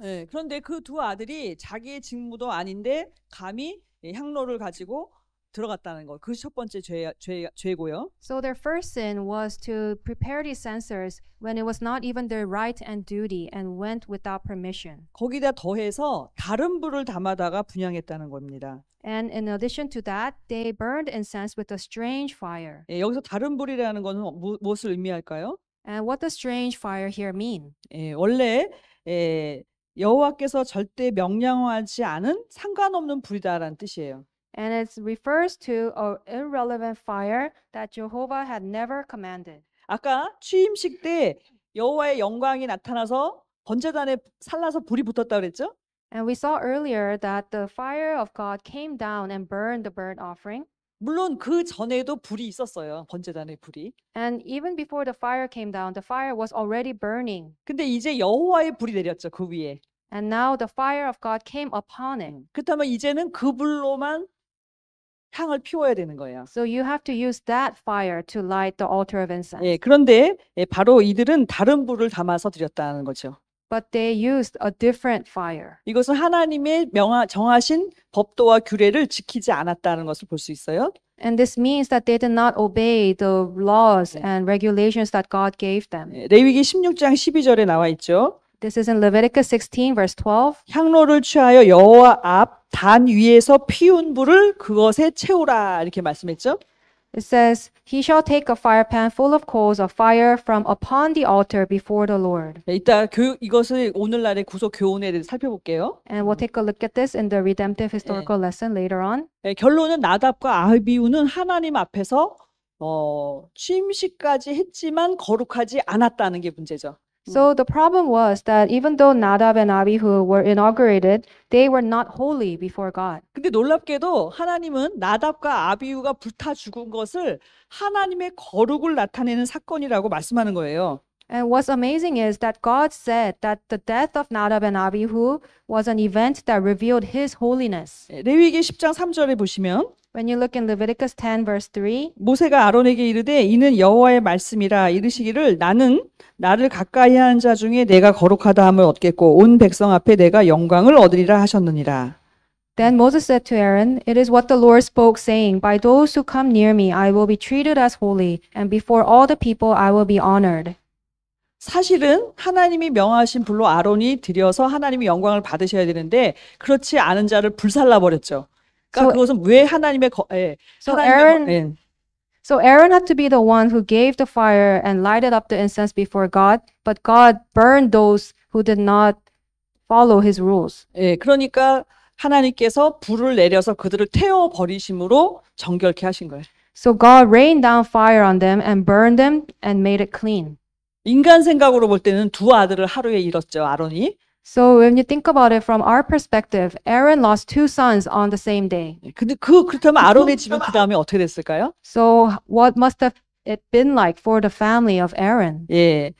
네, 그런데 그 두 아들이 자기의 직무도 아닌데 감히 향로를 가지고 들어갔다는 거. 그것이 첫 번째 죄, 죄, 죄고요. So their first sin was to prepare these censers when it was not even their right and duty and went without permission. 거기다 더해서 다른 불을 담아다가 분양했다는 겁니다. And in addition to that, they burned incense with a strange fire. 예, 여기서 다른 불이라는 것은 무, 무엇을 의미할까요? And what does strange fire here mean? 예, 원래 예, 여호와께서 절대 명령하지 않은 상관없는 불이다라는 뜻이에요. and it refers to an irrelevant fire that Jehovah had never commanded. 아까 취임식 때 여호와의 영광이 나타나서 번제단에 살라서 불이 붙었다 그랬죠? And we saw earlier that the fire of God came down and burned the burnt offering. 물론 그 전에도 불이 있었어요. 번제단의 불이. And even before the fire came down, the fire was already burning. 근데 이제 여호와의 불이 내렸죠. 그 위에. And now the fire of God came upon it. 그렇다면 이제는 그 불로만 향을 피워야 되는 거예요. So you have to use that fire to light the altar of incense. 예, 그런데 예, 바로 이들은 다른 불을 담아서 드렸다는 거죠. But they used a different fire. 이것은 하나님의 명하, 정하신 법도와 규례를 지키지 않았다는 것을 볼 수 있어요. And this means that they did not obey the laws and regulations that God gave them. 예, 레위기 16장 12절에 나와 있죠. This is in Leviticus 16 verse 12. 향로를 취하여 여호와 앞 단 위에서 피운 불을 그것에 채우라 이렇게 말씀했죠. It says, "He shall take a fire pan full of coals of fire from upon the altar before the Lord." 네, 이따 교 이것을 오늘날의 구속 교훈에 대해 살펴볼게요. And we'll take a look at this in the redemptive historical 네. lesson later on. 네, 결론은 나답과 아비우는 하나님 앞에서 어, 취임식까지 했지만 거룩하지 않았다는 게 문제죠. So the problem was that even though Nadab and Abihu were inaugurated, they were not holy before God. 근데 놀랍게도 하나님은 나답과 아비후가 불타 죽은 것을 하나님의 거룩을 나타내는 사건이라고 말씀하는 거예요. And what's amazing is that God said that the death of Nadab and Abihu was an event that revealed his holiness. 레위기 10장 3절에 보시면 When you look in Leviticus 10 verse 3, 모세가 아론에게 이르되 이는 여호와의 말씀이라 이르시기를 나는 나를 가까이 하는 자 중에 내가 거룩하다 함을 얻겠고 온 백성 앞에 내가 영광을 얻으리라 하셨느니라. Then Moses said to Aaron, It is what the Lord spoke, saying, By those who come near me I will be treated as holy, and before all the people I will be honored. 사실은 하나님이 명하신 불로 아론이 드려서 하나님이 영광을 받으셔야 되는데 그렇지 않은 자를 불살라 버렸죠. 그러니까 so, 그것은 왜 하나님의 거, 예, so 하나님의 Aaron, 거, 예. So Aaron had to be the one who gave the fire and lighted up the incense before God, but God burned those who did not follow his rules. 예, 그러니까 하나님께서 불을 내려서 그들을 태워 버리심으로 정결케 하신 거예요. So God rained down fire on them and burned them and made it clean. 인간 생각으로 볼 때는 두 아들을 하루에 잃었죠, 아론이. So when you think about it from our perspective, Aaron lost two sons on the same day. 예, 근데 그 그렇다면 아론의 집은 그 다음에 어떻게 됐을까요? So what must have it been like for the family of Aaron? 예.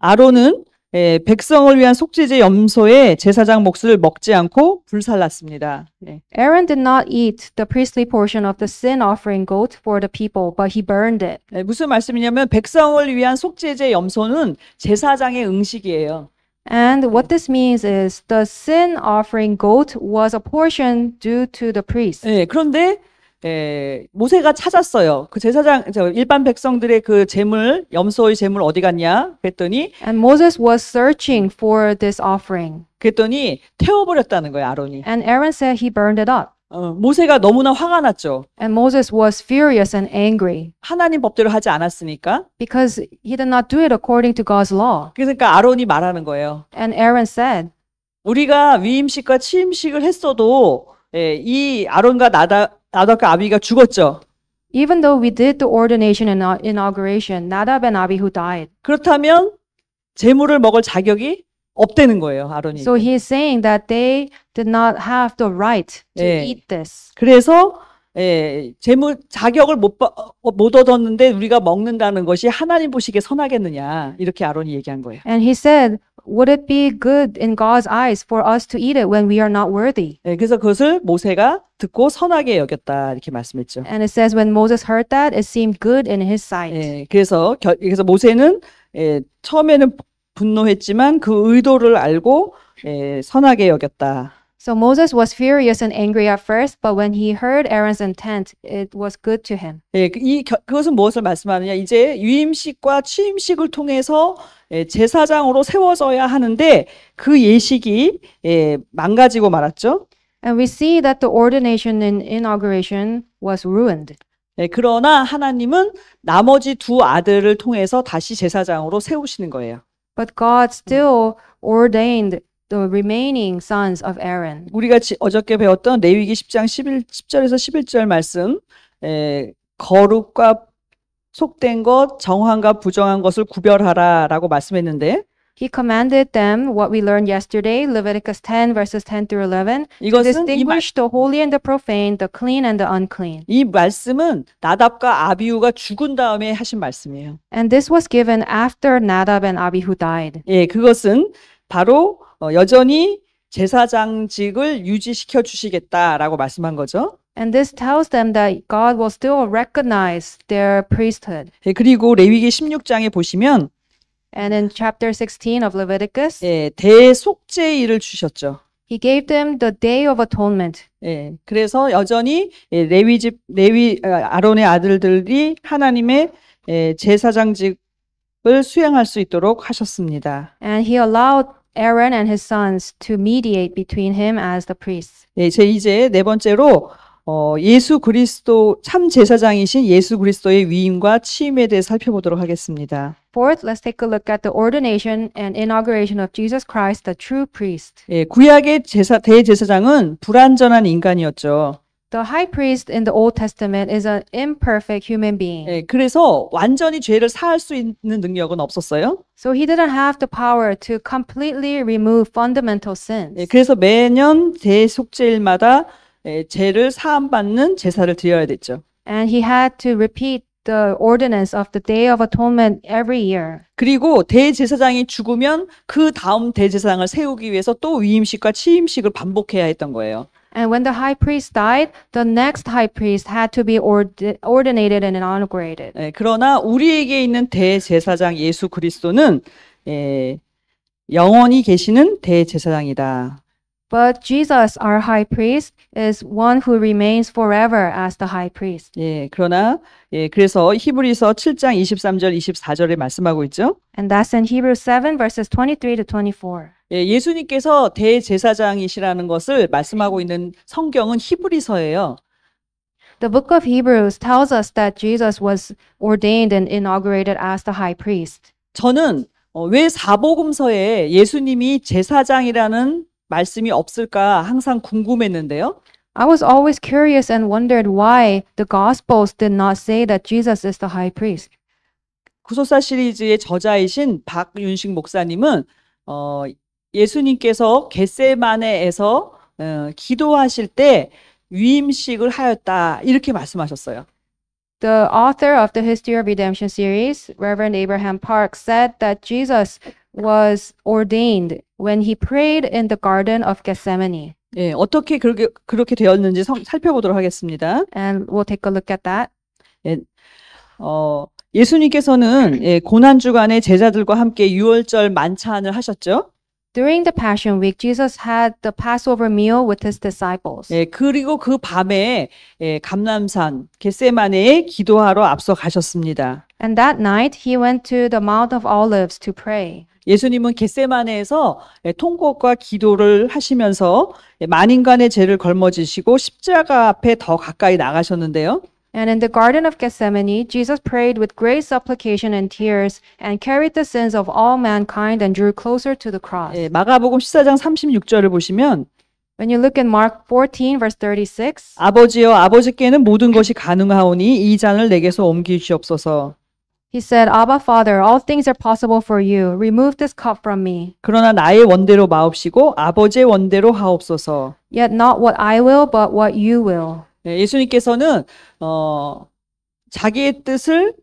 아론은 예, 백성을 위한 속죄제 염소의 제사장 몫을 먹지 않고 불살랐습니다. 네. Aaron did not eat the priestly portion of the sin offering goat for the people, but he burned it. 네, 무슨 말씀이냐면 백성을 위한 속죄제 염소는 제사장의 음식이에요. And what this means is the sin offering goat was a portion due to the priest. 네, 그런데 에, 모세가 찾았어요. 그 제사장 저 일반 백성들의 그 제물 염소의 제물 어디 갔냐? 그랬더니 And Moses was searching for this offering. 그랬더니 태워버렸다는 거예요 아론이. And Aaron said he burned it up. 어, 모세가 너무나 화가 났죠. And Moses was furious and angry. 하나님 법대로 하지 않았으니까. Because he did not do it according to God's law. 그러니까 아론이 말하는 거예요. And Aaron said. 우리가 위임식과 취임식을 했어도 예, 이 아론과 나다, 나답과 아비가 죽었죠. Even though we did the ordination and inauguration, Nadab and Abihu died. 그렇다면 재물을 먹을 자격이 없다는 거예요, 아론이. So he is saying that they did not have the right to 네. eat this. 그래서 예, 재물 자격을 못, 못 얻었는데 우리가 먹는다는 것이 하나님 보시기에 선하겠느냐 이렇게 아론이 얘기한 거예요. And he said, would it be good in God's eyes for us to eat it when we are not worthy? 예, 그래서 그것을 모세가 듣고 선하게 여겼다 이렇게 말씀했죠. And it says when Moses heard that, it seemed good in his sight. 예, 그래서 겨, 그래서 모세는 예, 처음에는 분노했지만 그 의도를 알고 예, 선하게 여겼다. So Moses was furious and angry at first, but when he heard Aaron's intent, it was good to him. 예, 그, 이 그것은 무엇을 말씀하느냐? 이제 유임식과 취임식을 통해서 예, 제사장으로 세워져야 하는데 그 예식이 예, 망가지고 말았죠. And we see that the ordination and inauguration was ruined. 예, 그러나 하나님은 나머지 두 아들을 통해서 다시 제사장으로 세우시는 거예요. But God still ordained the remaining sons of Aaron. 우리가 지- 어저께 배웠던 레위기 10장 11, 10절에서 11절 말씀 에, 거룩과 속된 것, 정황과 부정한 것을 구별하라라고 말씀했는데 He commanded them what we learned yesterday, Leviticus 10 verses 10 through 11, to 이것은 이, 말, distinguish the holy and the profane, the clean and the unclean. 이 말씀은 나답과 아비우가 죽은 다음에 하신 말씀이에요. And this was given after Nadab and Abihu died. 예, 그것은 바로 어, 여전히 제사장직을 유지시켜 주시겠다라고 말씀한 거죠. And this tells them that God will still recognize their priesthood. 예, 그리고 레위기 16장에 보시면 And in chapter 16 of Leviticus, 예, 대속죄일을 주셨죠. He gave them the day of atonement. 예, 그래서 여전히 예, 레위 집 레위 아, 아론의 아들들이 하나님의 예, 제사장직을 수행할 수 있도록 하셨습니다. And he allowed Aaron and his sons to mediate between him as the priests. 예, 제 이제 네 번째로 어, 예수 그리스도 참 제사장이신 예수 그리스도의 위임과 취임에 대해 살펴보도록 하겠습니다. Fourth, let's take a look at the ordination and inauguration of Jesus Christ, the true priest. 예, 구약의 제사 대제사장은 불완전한 인간이었죠. The high priest in the Old Testament is an imperfect human being. 예, 그래서 완전히 죄를 사할 수 있는 능력은 없었어요. So he didn't have the power to completely remove fundamental sins. 예, 그래서 매년 대속죄일마다 예, 죄를 사함받는 제사를 드려야 됐죠. And he had to repeat the ordinance of the Day of Atonement every year. 그리고 대제사장이 죽으면 그 다음 대제사장을 세우기 위해서 또 위임식과 취임식을 반복해야 했던 거예요. And when the high priest died, the next high priest had to be ordained and inaugurated. 예, 그러나 우리에게 있는 대제사장 예수 그리스도는 예, 영원히 계시는 대제사장이다. But Jesus, our high priest, is one who remains forever as the high priest. 예, 그러나 예, 그래서 히브리서 7장 23절 24절에 말씀하고 있죠. And that's in Hebrews 7 verses 23 to 24. 예, 수님께서 대제사장이시라는 것을 말씀하고 있는 성경은 히브리서예요. The book of Hebrews tells us that Jesus was ordained and inaugurated as the high priest. 저는 왜 사복음서에 예수님이 제사장이라는 말씀이 없을까 항상 궁금했는데요. I was always curious and wondered why the gospels did not say that Jesus is the high priest. 구소사 시리즈의 저자이신 박윤식 목사님은 어, 예수님께서 겟세마네에서 기도하실 때 위임식을 하였다 이렇게 말씀하셨어요. The author of the History of Redemption series, Reverend Abraham Park, said that Jesus was ordained when he prayed in the Garden of Gethsemane. 예, 어떻게 그렇게 그렇게 되었는지 성, 살펴보도록 하겠습니다. And we'll take a look at that. 예, 어, 예수님께서는 예, 고난 주간에 제자들과 함께 유월절 만찬을 하셨죠. During the Passion Week, Jesus had the Passover meal with his disciples. 예, 그리고 그 밤에 예, 감람산 겟세마네에 기도하러 앞서 가셨습니다. And that night he went to the Mount of Olives to pray. 예수님은 겟세마네에서 예, 통곡과 기도를 하시면서 예, 만인간의 죄를 걸머지시고 십자가 앞에 더 가까이 나가셨는데요. And in the Garden of Gethsemane, Jesus prayed with great supplication and tears and carried the sins of all mankind and drew closer to the cross. 예, 마가복음 14장 36절을 보시면 When you look at Mark 14 verse 36, 아버지여 아버지께는 모든 것이 가능하오니 이 잔을 내게서 옮기시옵소서. He said, "Abba, Father, all things are possible for you. Remove this cup from me." 그러나 나의 원대로 마옵시고 아버지의 원대로 하옵소서. Yet not what I will, but what you will. 예수님께서는 어, 자기의 뜻을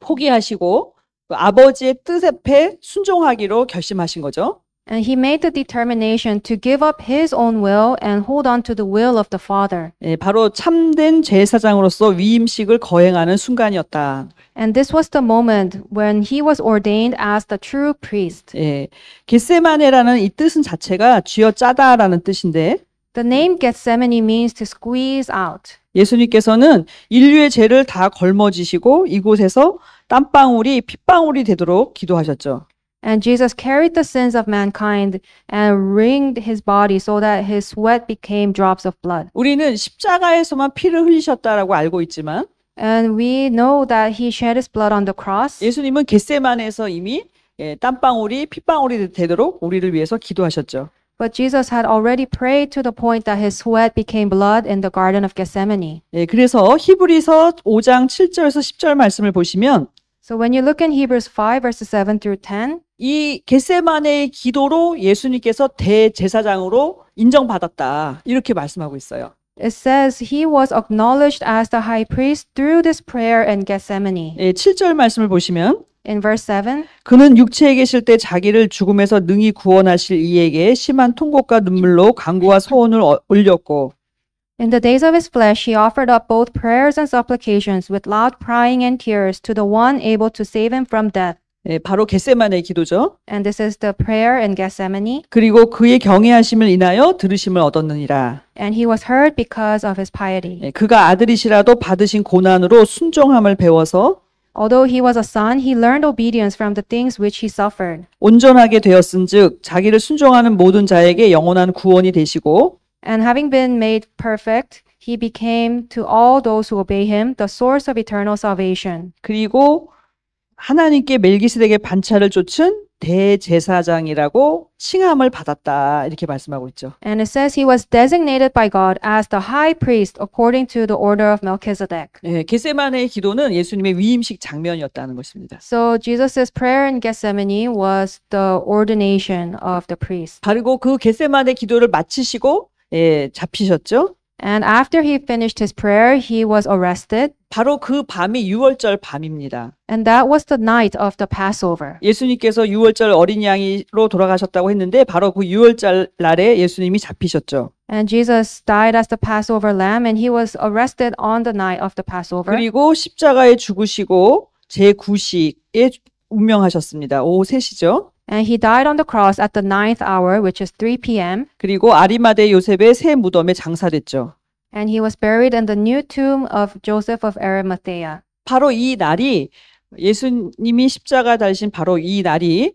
포기하시고 아버지의 뜻 앞에 순종하기로 결심하신 거죠. And he made the determination to give up his own will and hold on to the will of the Father. 예, 바로 참된 제사장으로서 위임식을 거행하는 순간이었다. And this was the moment when he was ordained as the true priest. 예, 겟세마네라는 이 뜻은 자체가 쥐어짜다라는 뜻인데 The name Gethsemane means to squeeze out. 예수님께서는 인류의 죄를 다 걸머지시고 이곳에서 땀방울이 핏방울이 되도록 기도하셨죠. And Jesus carried the sins of mankind and wringed his body so that his sweat became drops of blood. 우리는 십자가에서만 피를 흘리셨다라고 알고 있지만 And we know that he shed his blood on the cross. 예수님은 겟세만에서 이미 예, 땀방울이 핏방울이 되도록 우리를 위해서 기도하셨죠. But Jesus had already prayed to the point that his sweat became blood in the Garden of Gethsemane. 예, 그래서 히브리서 5장 7절에서 10절 말씀을 보시면 So when you look in Hebrews 5 verses 7 through 10, 이 겟세마네의 기도로 예수님께서 대제사장으로 인정받았다. 이렇게 말씀하고 있어요. It says he was acknowledged as the high priest through this prayer in Gethsemane. 예, 7절 말씀을 보시면 In verse 7, 그는 육체에 계실 때 자기를 죽음에서 능히 구원하실 이에게 심한 통곡과 눈물로 간구와 소원을 어- 올렸고 in the days of his flesh, he offered up both prayers and supplications with loud crying and tears to the one able to save him from death. 예, 바로 겟세만의 기도죠. And this is the prayer in Gethsemane. 그리고 그의 경외하심을 인하여 들으심을 얻었느니라. And he was heard because of his piety. 예, 그가 아들이시라도 받으신 고난으로 순종함을 배워서 Although he was a son, he learned obedience from the things which he suffered. 온전하게 되었은즉 자기를 순종하는 모든 자에게 영원한 구원이 되시고 And having been made perfect, he became to all those who obey him the source of eternal salvation. 그리고 하나님께 멜기세덱의 반차를 쫓은 대제사장이라고 칭함을 받았다 이렇게 말씀하고 있죠. And it says he was designated by God as the high priest according to the order of Melchizedek. 예, 겟세마네의 기도는 예수님의 위임식 장면이었다는 것입니다. So Jesus's prayer in Gethsemane was the ordination of the priest. 바르고그 겟세마네 기도를 마치시고 예, 잡히셨죠. And after he finished his prayer, he was arrested. 바로 그 밤이 유월절 밤입니다. And that was the night of the Passover. 예수님께서 유월절 어린 양이로 돌아가셨다고 했는데 바로 그 유월절 날에 예수님이 잡히셨죠. And Jesus died as the Passover lamb and he was arrested on the night of the Passover. 그리고 십자가에 죽으시고 제9시에 운명하셨습니다. 오후 3시죠. And he died on the cross at the ninth hour, which is 3 p.m. 그리고 아리마대 요셉의 새 무덤에 장사됐죠. And he was buried in the new tomb of Joseph of Arimathea. 바로 이 날이 예수님이 십자가 달신 바로 이 날이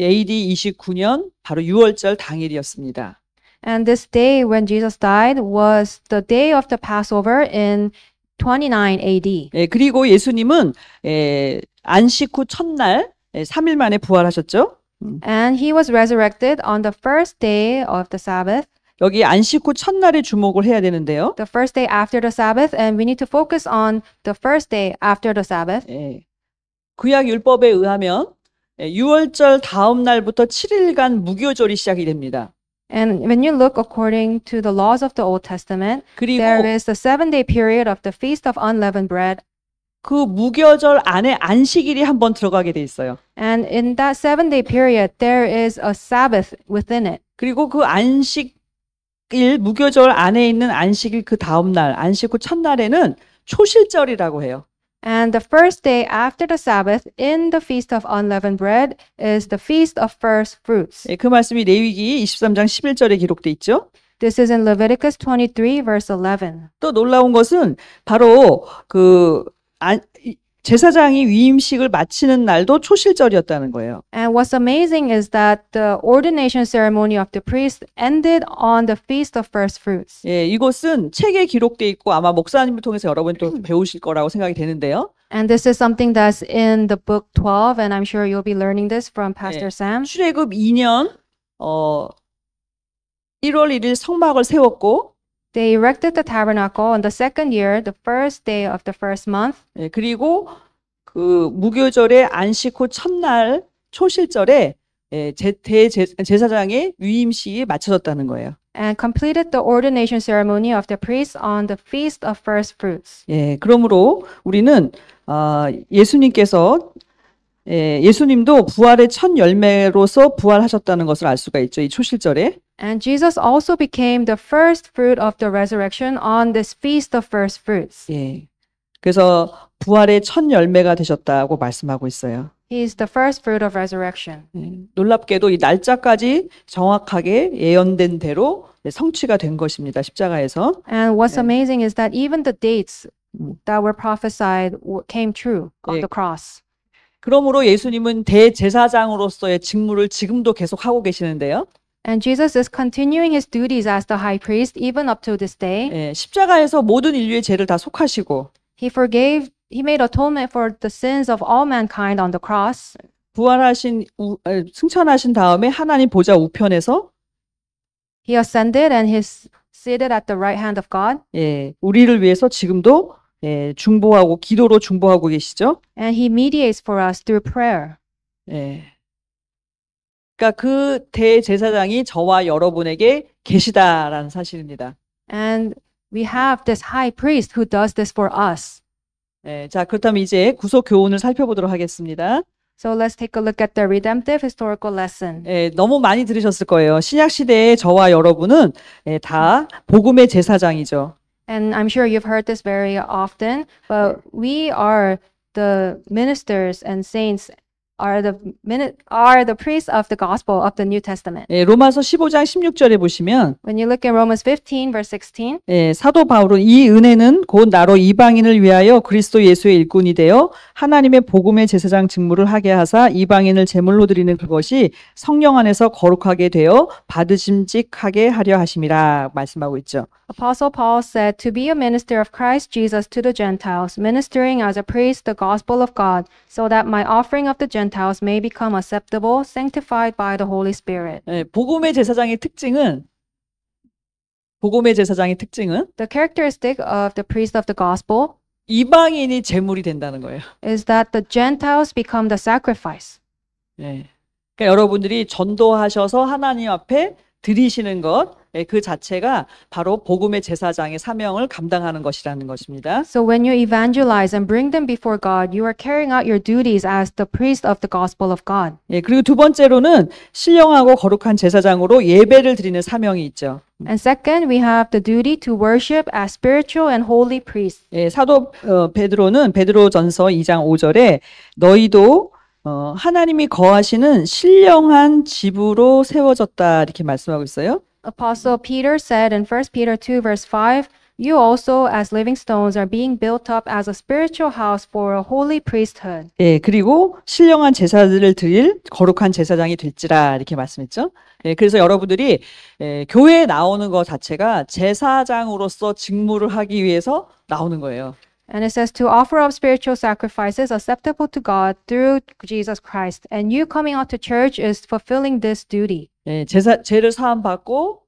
AD 29년 바로 6월절 당일이었습니다. And this day when Jesus died was the day of the Passover in 29 AD. 예, 그리고 예수님은 예, 안식 후 첫날 3일 만에 부활하셨죠? And he was resurrected on the first day of the Sabbath. 여기 안식 후 첫날에 주목을 해야 되는데요. The first day after the Sabbath and we need to focus on the first day after the Sabbath. 예. 구약 율법에 의하면 유월절 다음 날부터 7일간 무교절이 시작이 됩니다. And when you look according to the laws of the Old Testament, there is the seven-day period of the Feast of Unleavened Bread 그 무교절 안에 안식일이 한번 들어가게 돼 있어요. And in that seven day period, there is a Sabbath within it. 그리고 그 안식일 무교절 안에 있는 안식일 그 다음 날 안식 후 첫날에는 초실절이라고 해요. And the first day after the Sabbath in the feast of unleavened bread is the feast of first fruits. 예, 그 말씀이 레위기 23장 11절에 기록돼 있죠. This is in Leviticus 23 verse 11. 또 놀라운 것은 바로 그 아, 제사장이 위임식을 마치는 날도 초실절이었다는 거예요. And what's amazing is that the ordination ceremony of the priest ended on the feast of first fruits. 예, 이것은 책에 기록돼 있고 아마 목사님을 통해서 여러분이 또 배우실 거라고 생각이 되는데요. And this is something that's in the book 12 and I'm sure you'll be learning this from Pastor 예, Sam. 출애굽 2년 어 1월 1일 성막을 세웠고 They erected the tabernacle on the second year, the first day of the first month. 예, 그리고 그 무교절의 안식 후 첫날 초실절에 예, 제, 대, 제, 제사장의 위임식이 맞춰졌다는 거예요. And completed the ordination ceremony of the priests on the feast of first fruits. 예, 그러므로 우리는 어, 예수님께서 예, 예수님도 부활의 첫 열매로서 부활하셨다는 것을 알 수가 있죠. 이 초실절에. And Jesus also became the first fruit of the resurrection on this feast of first fruits. 예. 그래서 부활의 첫 열매가 되셨다고 말씀하고 있어요. He is the first fruit of resurrection. 예, 놀랍게도 이 날짜까지 정확하게 예언된 대로 성취가 된 것입니다. 십자가에서. And what's 예. amazing is that even the dates that were prophesied came true on 예, the cross. 그러므로 예수님은 대제사장으로서의 직무를 지금도 계속 하고 계시는데요. And Jesus is continuing his duties as the high priest even up to this day. 예, 십자가에서 모든 인류의 죄를 다 속하시고 He forgave he made atonement for the sins of all mankind on the cross. 부활하신 우, 승천하신 다음에 하나님 보좌 우편에서 He ascended and he's seated at the right hand of God. 예, 우리를 위해서 지금도 예, 중보하고 기도로 중보하고 계시죠? And he mediates for us through prayer. 예. 그러니까 그 대제사장이 저와 여러분에게 계시다라는 사실입니다. And we have this high priest who does this for us. 예, 자, 그렇다면 이제 구속 교훈을 살펴보도록 하겠습니다. So let's take a look at the redemptive historical lesson. 예, 너무 많이 들으셨을 거예요. 신약 시대의 저와 여러분은 예, 다 복음의 제사장이죠. And I'm sure you've heard this very often, but we are the ministers and saints are the minute are the priests of the gospel of the New Testament. 예, 로마서 15장 16절에 보시면 When you look at Romans 15 verse 16, 예, 사도 바울은 이 은혜는 곧 나로 이방인을 위하여 그리스도 예수의 일꾼이 되어 하나님의 복음의 제사장 직무를 하게 하사 이방인을 제물로 드리는 그것이 성령 안에서 거룩하게 되어 받으심직하게 하려 하심이라 말씀하고 있죠. Apostle Paul said to be a minister of Christ Jesus to the Gentiles, ministering as a priest the gospel of God, so that my offering of the Gentiles and doubts may become acceptable, sanctified by the Holy Spirit. 예, 복음의 제사장의 특징은 복음의 제사장의 특징은 The characteristic of the priest of the gospel 이방인이 제물이 된다는 거예요. is that the Gentiles become the sacrifice. 예. 그러니까 여러분들이 전도하셔서 하나님 앞에 드리시는 것, 그 자체가 바로 복음의 제사장의 사명을 감당하는 것이라는 것입니다. So when you evangelize and bring them before God, you are carrying out your duties as the priest of the gospel of God. 예, 그리고 두 번째로는 신령하고 거룩한 제사장으로 예배를 드리는 사명이 있죠. And second, we have the duty to worship as spiritual and holy priests. 예, 사도 어, 베드로는 베드로전서 2장 5절에 너희도 어, 하나님이 거하시는 신령한 집으로 세워졌다 이렇게 말씀하고 있어요. Apostle Peter said in 1 Peter 2 verse 5, You also as living stones are being built up as a spiritual house for a holy priesthood. 예, 그리고 신령한 제사들을 드릴 거룩한 제사장이 될지라 이렇게 말씀했죠. 예, 그래서 여러분들이 예, 교회에 나오는 것 자체가 제사장으로서 직무를 하기 위해서 나오는 거예요. And it says to offer up spiritual sacrifices acceptable to God through Jesus Christ. And you coming out to church is fulfilling this duty. 예, 죄를 사함 받고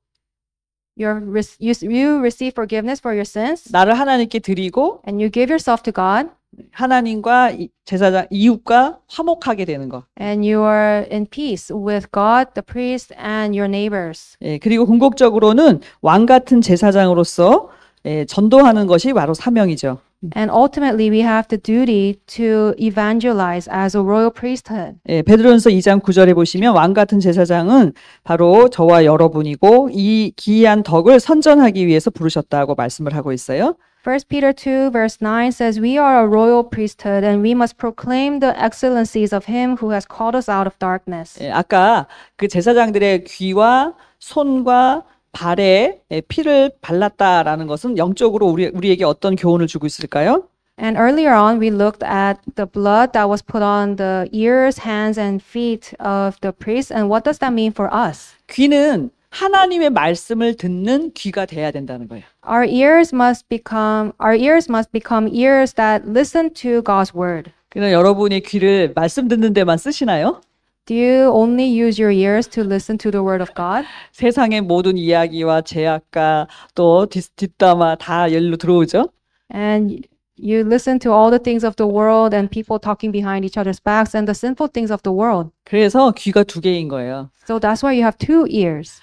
You're, you, you receive forgiveness for your sins 나를 하나님께 드리고 and you give yourself to God. 하나님과 제사장 이웃과 화목하게 되는 거. And you are in peace with God, the priest, and your neighbors. 예, 그리고 궁극적으로는 왕 같은 제사장으로서 예, 전도하는 것이 바로 사명이죠. And ultimately we have the duty to evangelize as a royal priesthood. 예, 베드로전서 2장 9절에 보시면 왕 같은 제사장은 바로 저와 여러분이고 이 기이한 덕을 선전하기 위해서 부르셨다고 말씀을 하고 있어요. 1 Peter 2 verse 9 says we are a royal priesthood and we must proclaim the excellencies of him who has called us out of darkness. 예, 아까 그 제사장들의 귀와 손과 발에 피를 발랐다라는 것은 영적으로 우리 우리에게 어떤 교훈을 주고 있을까요? And earlier on, we looked at the blood that was put on the ears, hands, and feet of the priest. And what does that mean for us? 귀는 하나님의 말씀을 듣는 귀가 돼야 된다는 거예요. Our ears must become our ears must become ears that listen to God's word. 그냥 여러분의 귀를 말씀 듣는 데만 쓰시나요? Do you only use your ears to listen to the word of God? 세상의 모든 이야기와 제약과 또 뒷- 뒷담화 다 열로 들어오죠. And you listen to all the things of the world and people talking behind each other's backs and the sinful things of the world. 그래서 귀가 두 개인 거예요. So that's why you have two ears.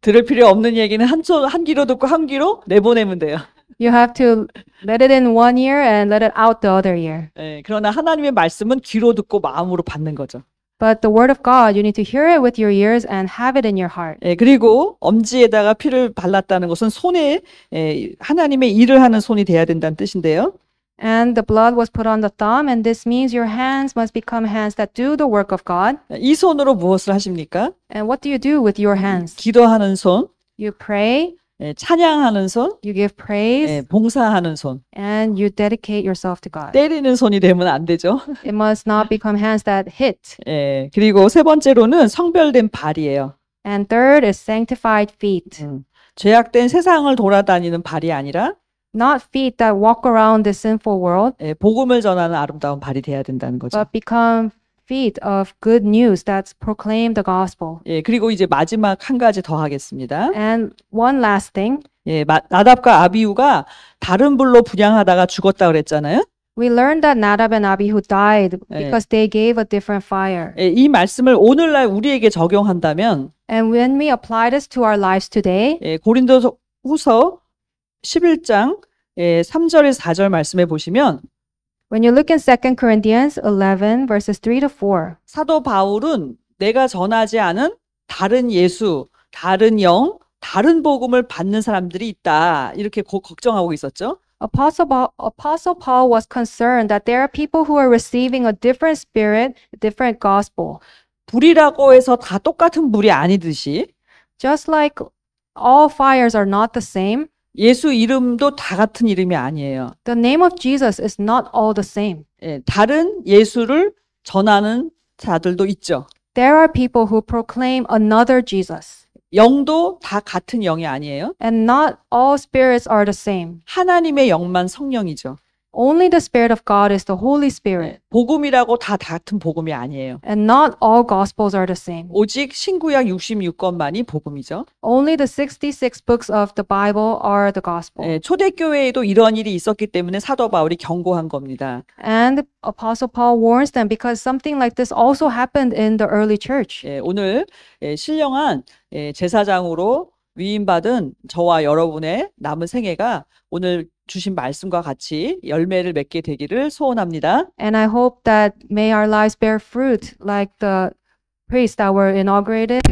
들을 필요 없는 얘기는 한쪽 한 귀로 듣고 한 귀로 내보내면 돼요. You have to let it in one year and let it out the other year. 예, 그러나 하나님의 말씀은 귀로 듣고 마음으로 받는 거죠. But the word of God, you need to hear it with your ears and have it in your heart. 예, 그리고 엄지에다가 피를 발랐다는 것은 손에 예, 하나님의 일을 하는 손이 돼야 된다는 뜻인데요. And the blood was put on the thumb, and this means your hands must become hands that do the work of God. 이 손으로 무엇을 하십니까? And what do you do with your hands? 기도하는 손. You pray. 찬양하는 손, you give praise, 예, 봉사하는 손, and you dedicate yourself to God. 때리는 손이 되면 안 되죠. It must not become hands that hit. 예, 그리고 세 번째로는 성별된 발이에요. And third is sanctified feet. 음, 죄악된 세상을 돌아다니는 발이 아니라 not feet that walk around the sinful world. 예, 복음을 전하는 아름다운 발이 돼야 된다는 거죠. But become feet of good news that's proclaimed the gospel. 예, 그리고 이제 마지막 한 가지 더 하겠습니다. And one last thing. 예, 나답과 아비우가 다른 불로 분양하다가 죽었다 그랬잖아요. We learned that Nadab and Abihu died because 예. they gave a different fire. 예, 이 말씀을 오늘날 우리에게 적용한다면 And when we apply this to our lives today, 예, 고린도후서 11장 예, 3절에서 4절 말씀해 보시면 When you look in 2 Corinthians 11 verses 3 to 4. 사도 바울은 내가 전하지 않은 다른 예수, 다른 영, 다른 복음을 받는 사람들이 있다. 이렇게 걱정하고 있었죠. Apostle Paul, Apostle Paul was concerned that there are people who are receiving a different spirit, a different gospel. 불이라고 해서 다 똑같은 불이 아니듯이 just like all fires are not the same 예수 이름도 다 같은 이름이 아니에요. The name of Jesus is not all the same. 예, 다른 예수를 전하는 자들도 있죠. There are people who proclaim another Jesus. 영도 다 같은 영이 아니에요. And not all spirits are the same. 하나님의 영만 성령이죠. Only the Spirit of God is the Holy Spirit. 복음이라고 다 같은 복음이 아니에요. And not all gospels are the same. 오직 신구약 66권만이 복음이죠. Only the 66 books of the Bible are the gospel. 예, 초대교회에도 이런 일이 있었기 때문에 사도 바울이 경고한 겁니다. And Apostle Paul warns them because something like this also happened in the early church. 예, 오늘 예, 신령한 예, 제사장으로 위임받은 저와 여러분의 남은 생애가 오늘 주신 말씀과 같이 열매를 맺게 되기를 소원합니다. And I hope that may our lives bear fruit like the priests that were inaugurated.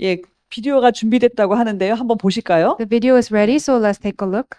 예, 비디오가 준비됐다고 하는데요. 한번 보실까요? The video is ready, so let's take a look.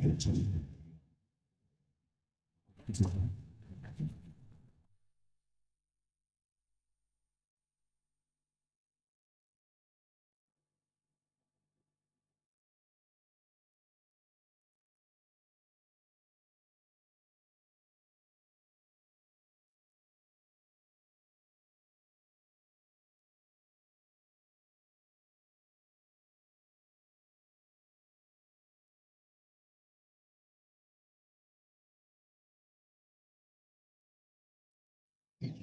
Thank you.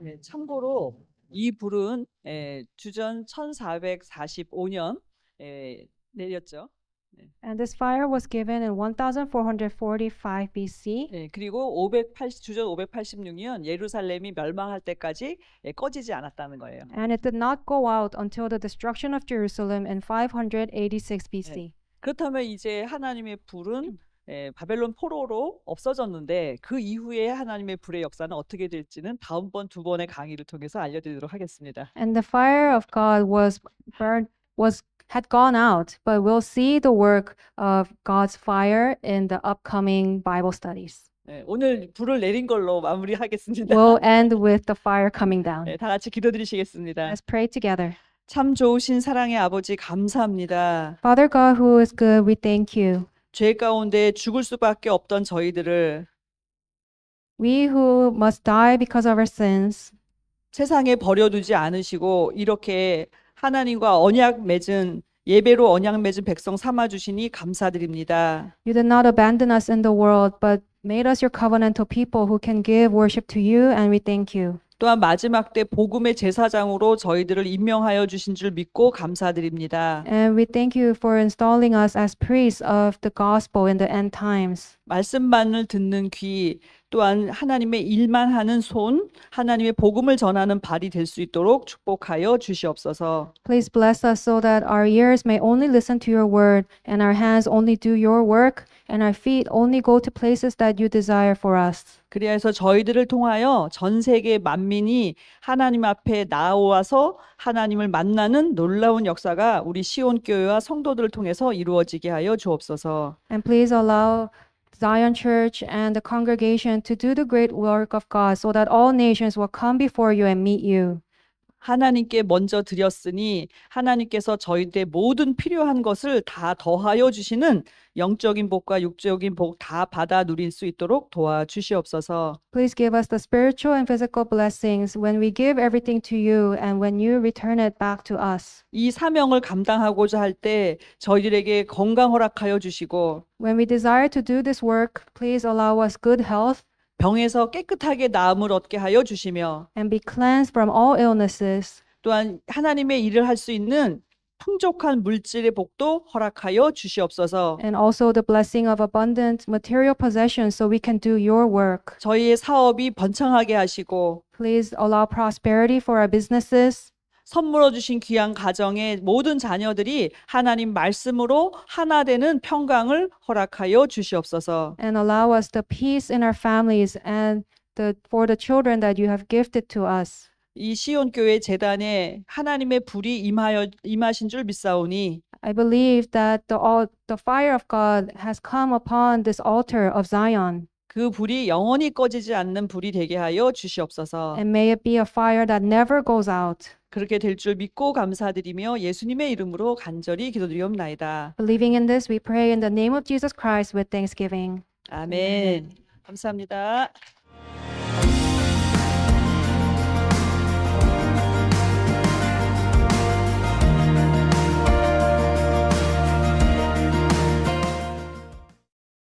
네, 참고로 이 불은 에, 주전 1445년 에, 내렸죠. 네. And this fire was given in 1445 BC. 네, 그리고 580, 주전 586년 예루살렘이 멸망할 때까지 예, 꺼지지 않았다는 거예요. And it did not go out until the destruction of Jerusalem in 586 BC. 네. 그렇다면 이제 하나님의 불은 예, 바벨론 포로로 없어졌는데 그 이후에 하나님의 불의 역사는 어떻게 될지는 다음번 두 번의 강의를 통해서 알려드리도록 하겠습니다. And the fire of God was burned was had gone out, but we'll see the work of God's fire in the upcoming Bible studies. 네, 오늘 불을 내린 걸로 마무리하겠습니다. We'll end with the fire coming down. 네, 다 같이 기도드리시겠습니다. Let's pray together. 참 좋으신 사랑의 아버지 감사합니다. Father God who is good, we thank you. 죄 가운데 죽을 수밖에 없던 저희들을 We who must die because of our sins 세상에 버려두지 않으시고 이렇게 하나님과 언약 맺은 예배로 언약 맺은 백성 삼아 주시니 감사드립니다. You did not abandon us in the world but made us your covenantal people who can give worship to you and we thank you. 또한 마지막 때 복음의 제사장으로 저희들을 임명하여 주신 줄 믿고 감사드립니다. And we thank you for installing us as priests of the gospel in the end times. 말씀만을 듣는 귀, 또한 하나님의 일만 하는 손, 하나님의 복음을 전하는 발이 될 수 있도록 축복하여 주시옵소서. Please bless us so that our ears may only listen to your word and our hands only do your work and our feet only go to places that you desire for us. 그리하여서 저희들을 통하여 전 세계 만민이 하나님 앞에 나와서 하나님을 만나는 놀라운 역사가 우리 시온 교회와 성도들을 통해서 이루어지게 하여 주옵소서. And please allow Zion Church and the congregation to do the great work of God so that all nations will come before you and meet you. 하나님께 먼저 드렸으니 하나님께서 저희의 모든 필요한 것을 다 더하여 주시는 영적인 복과 육적인 복 다 받아 누릴 수 있도록 도와주시옵소서. Please give us the spiritual and physical blessings when we give everything to you and when you return it back to us. 이 사명을 감당하고자 할 때 저희들에게 건강 허락하여 주시고 When we desire to do this work, please allow us good health 병에서 깨끗하게 나음을 얻게 하여 주시며 and be cleansed from all illnesses 또한 하나님의 일을 할 수 있는 풍족한 물질의 복도 허락하여 주시옵소서. and also the blessing of abundant material possession so we can do your work. 저희의 사업이 번창하게 하시고 Please allow prosperity for our businesses 선물로 주신 귀한 가정의 모든 자녀들이 하나님 말씀으로 하나 되는 평강을 허락하여 주시옵소서. And allow us the peace in our families and the, for the children that you have gifted to us. 이 시온 교회 재단에 하나님의 불이 임하여 임하신 줄 믿사오니 I believe that the, the fire of God has come upon this altar of Zion. 그 불이 영원히 꺼지지 않는 불이 되게 하여 주시옵소서. And may it be a fire that never goes out. 그렇게 될 줄 믿고 감사드리며 예수님의 이름으로 간절히 기도드리옵나이다. Believing in this, we pray in the name of Jesus Christ with thanksgiving. 아멘. 감사합니다.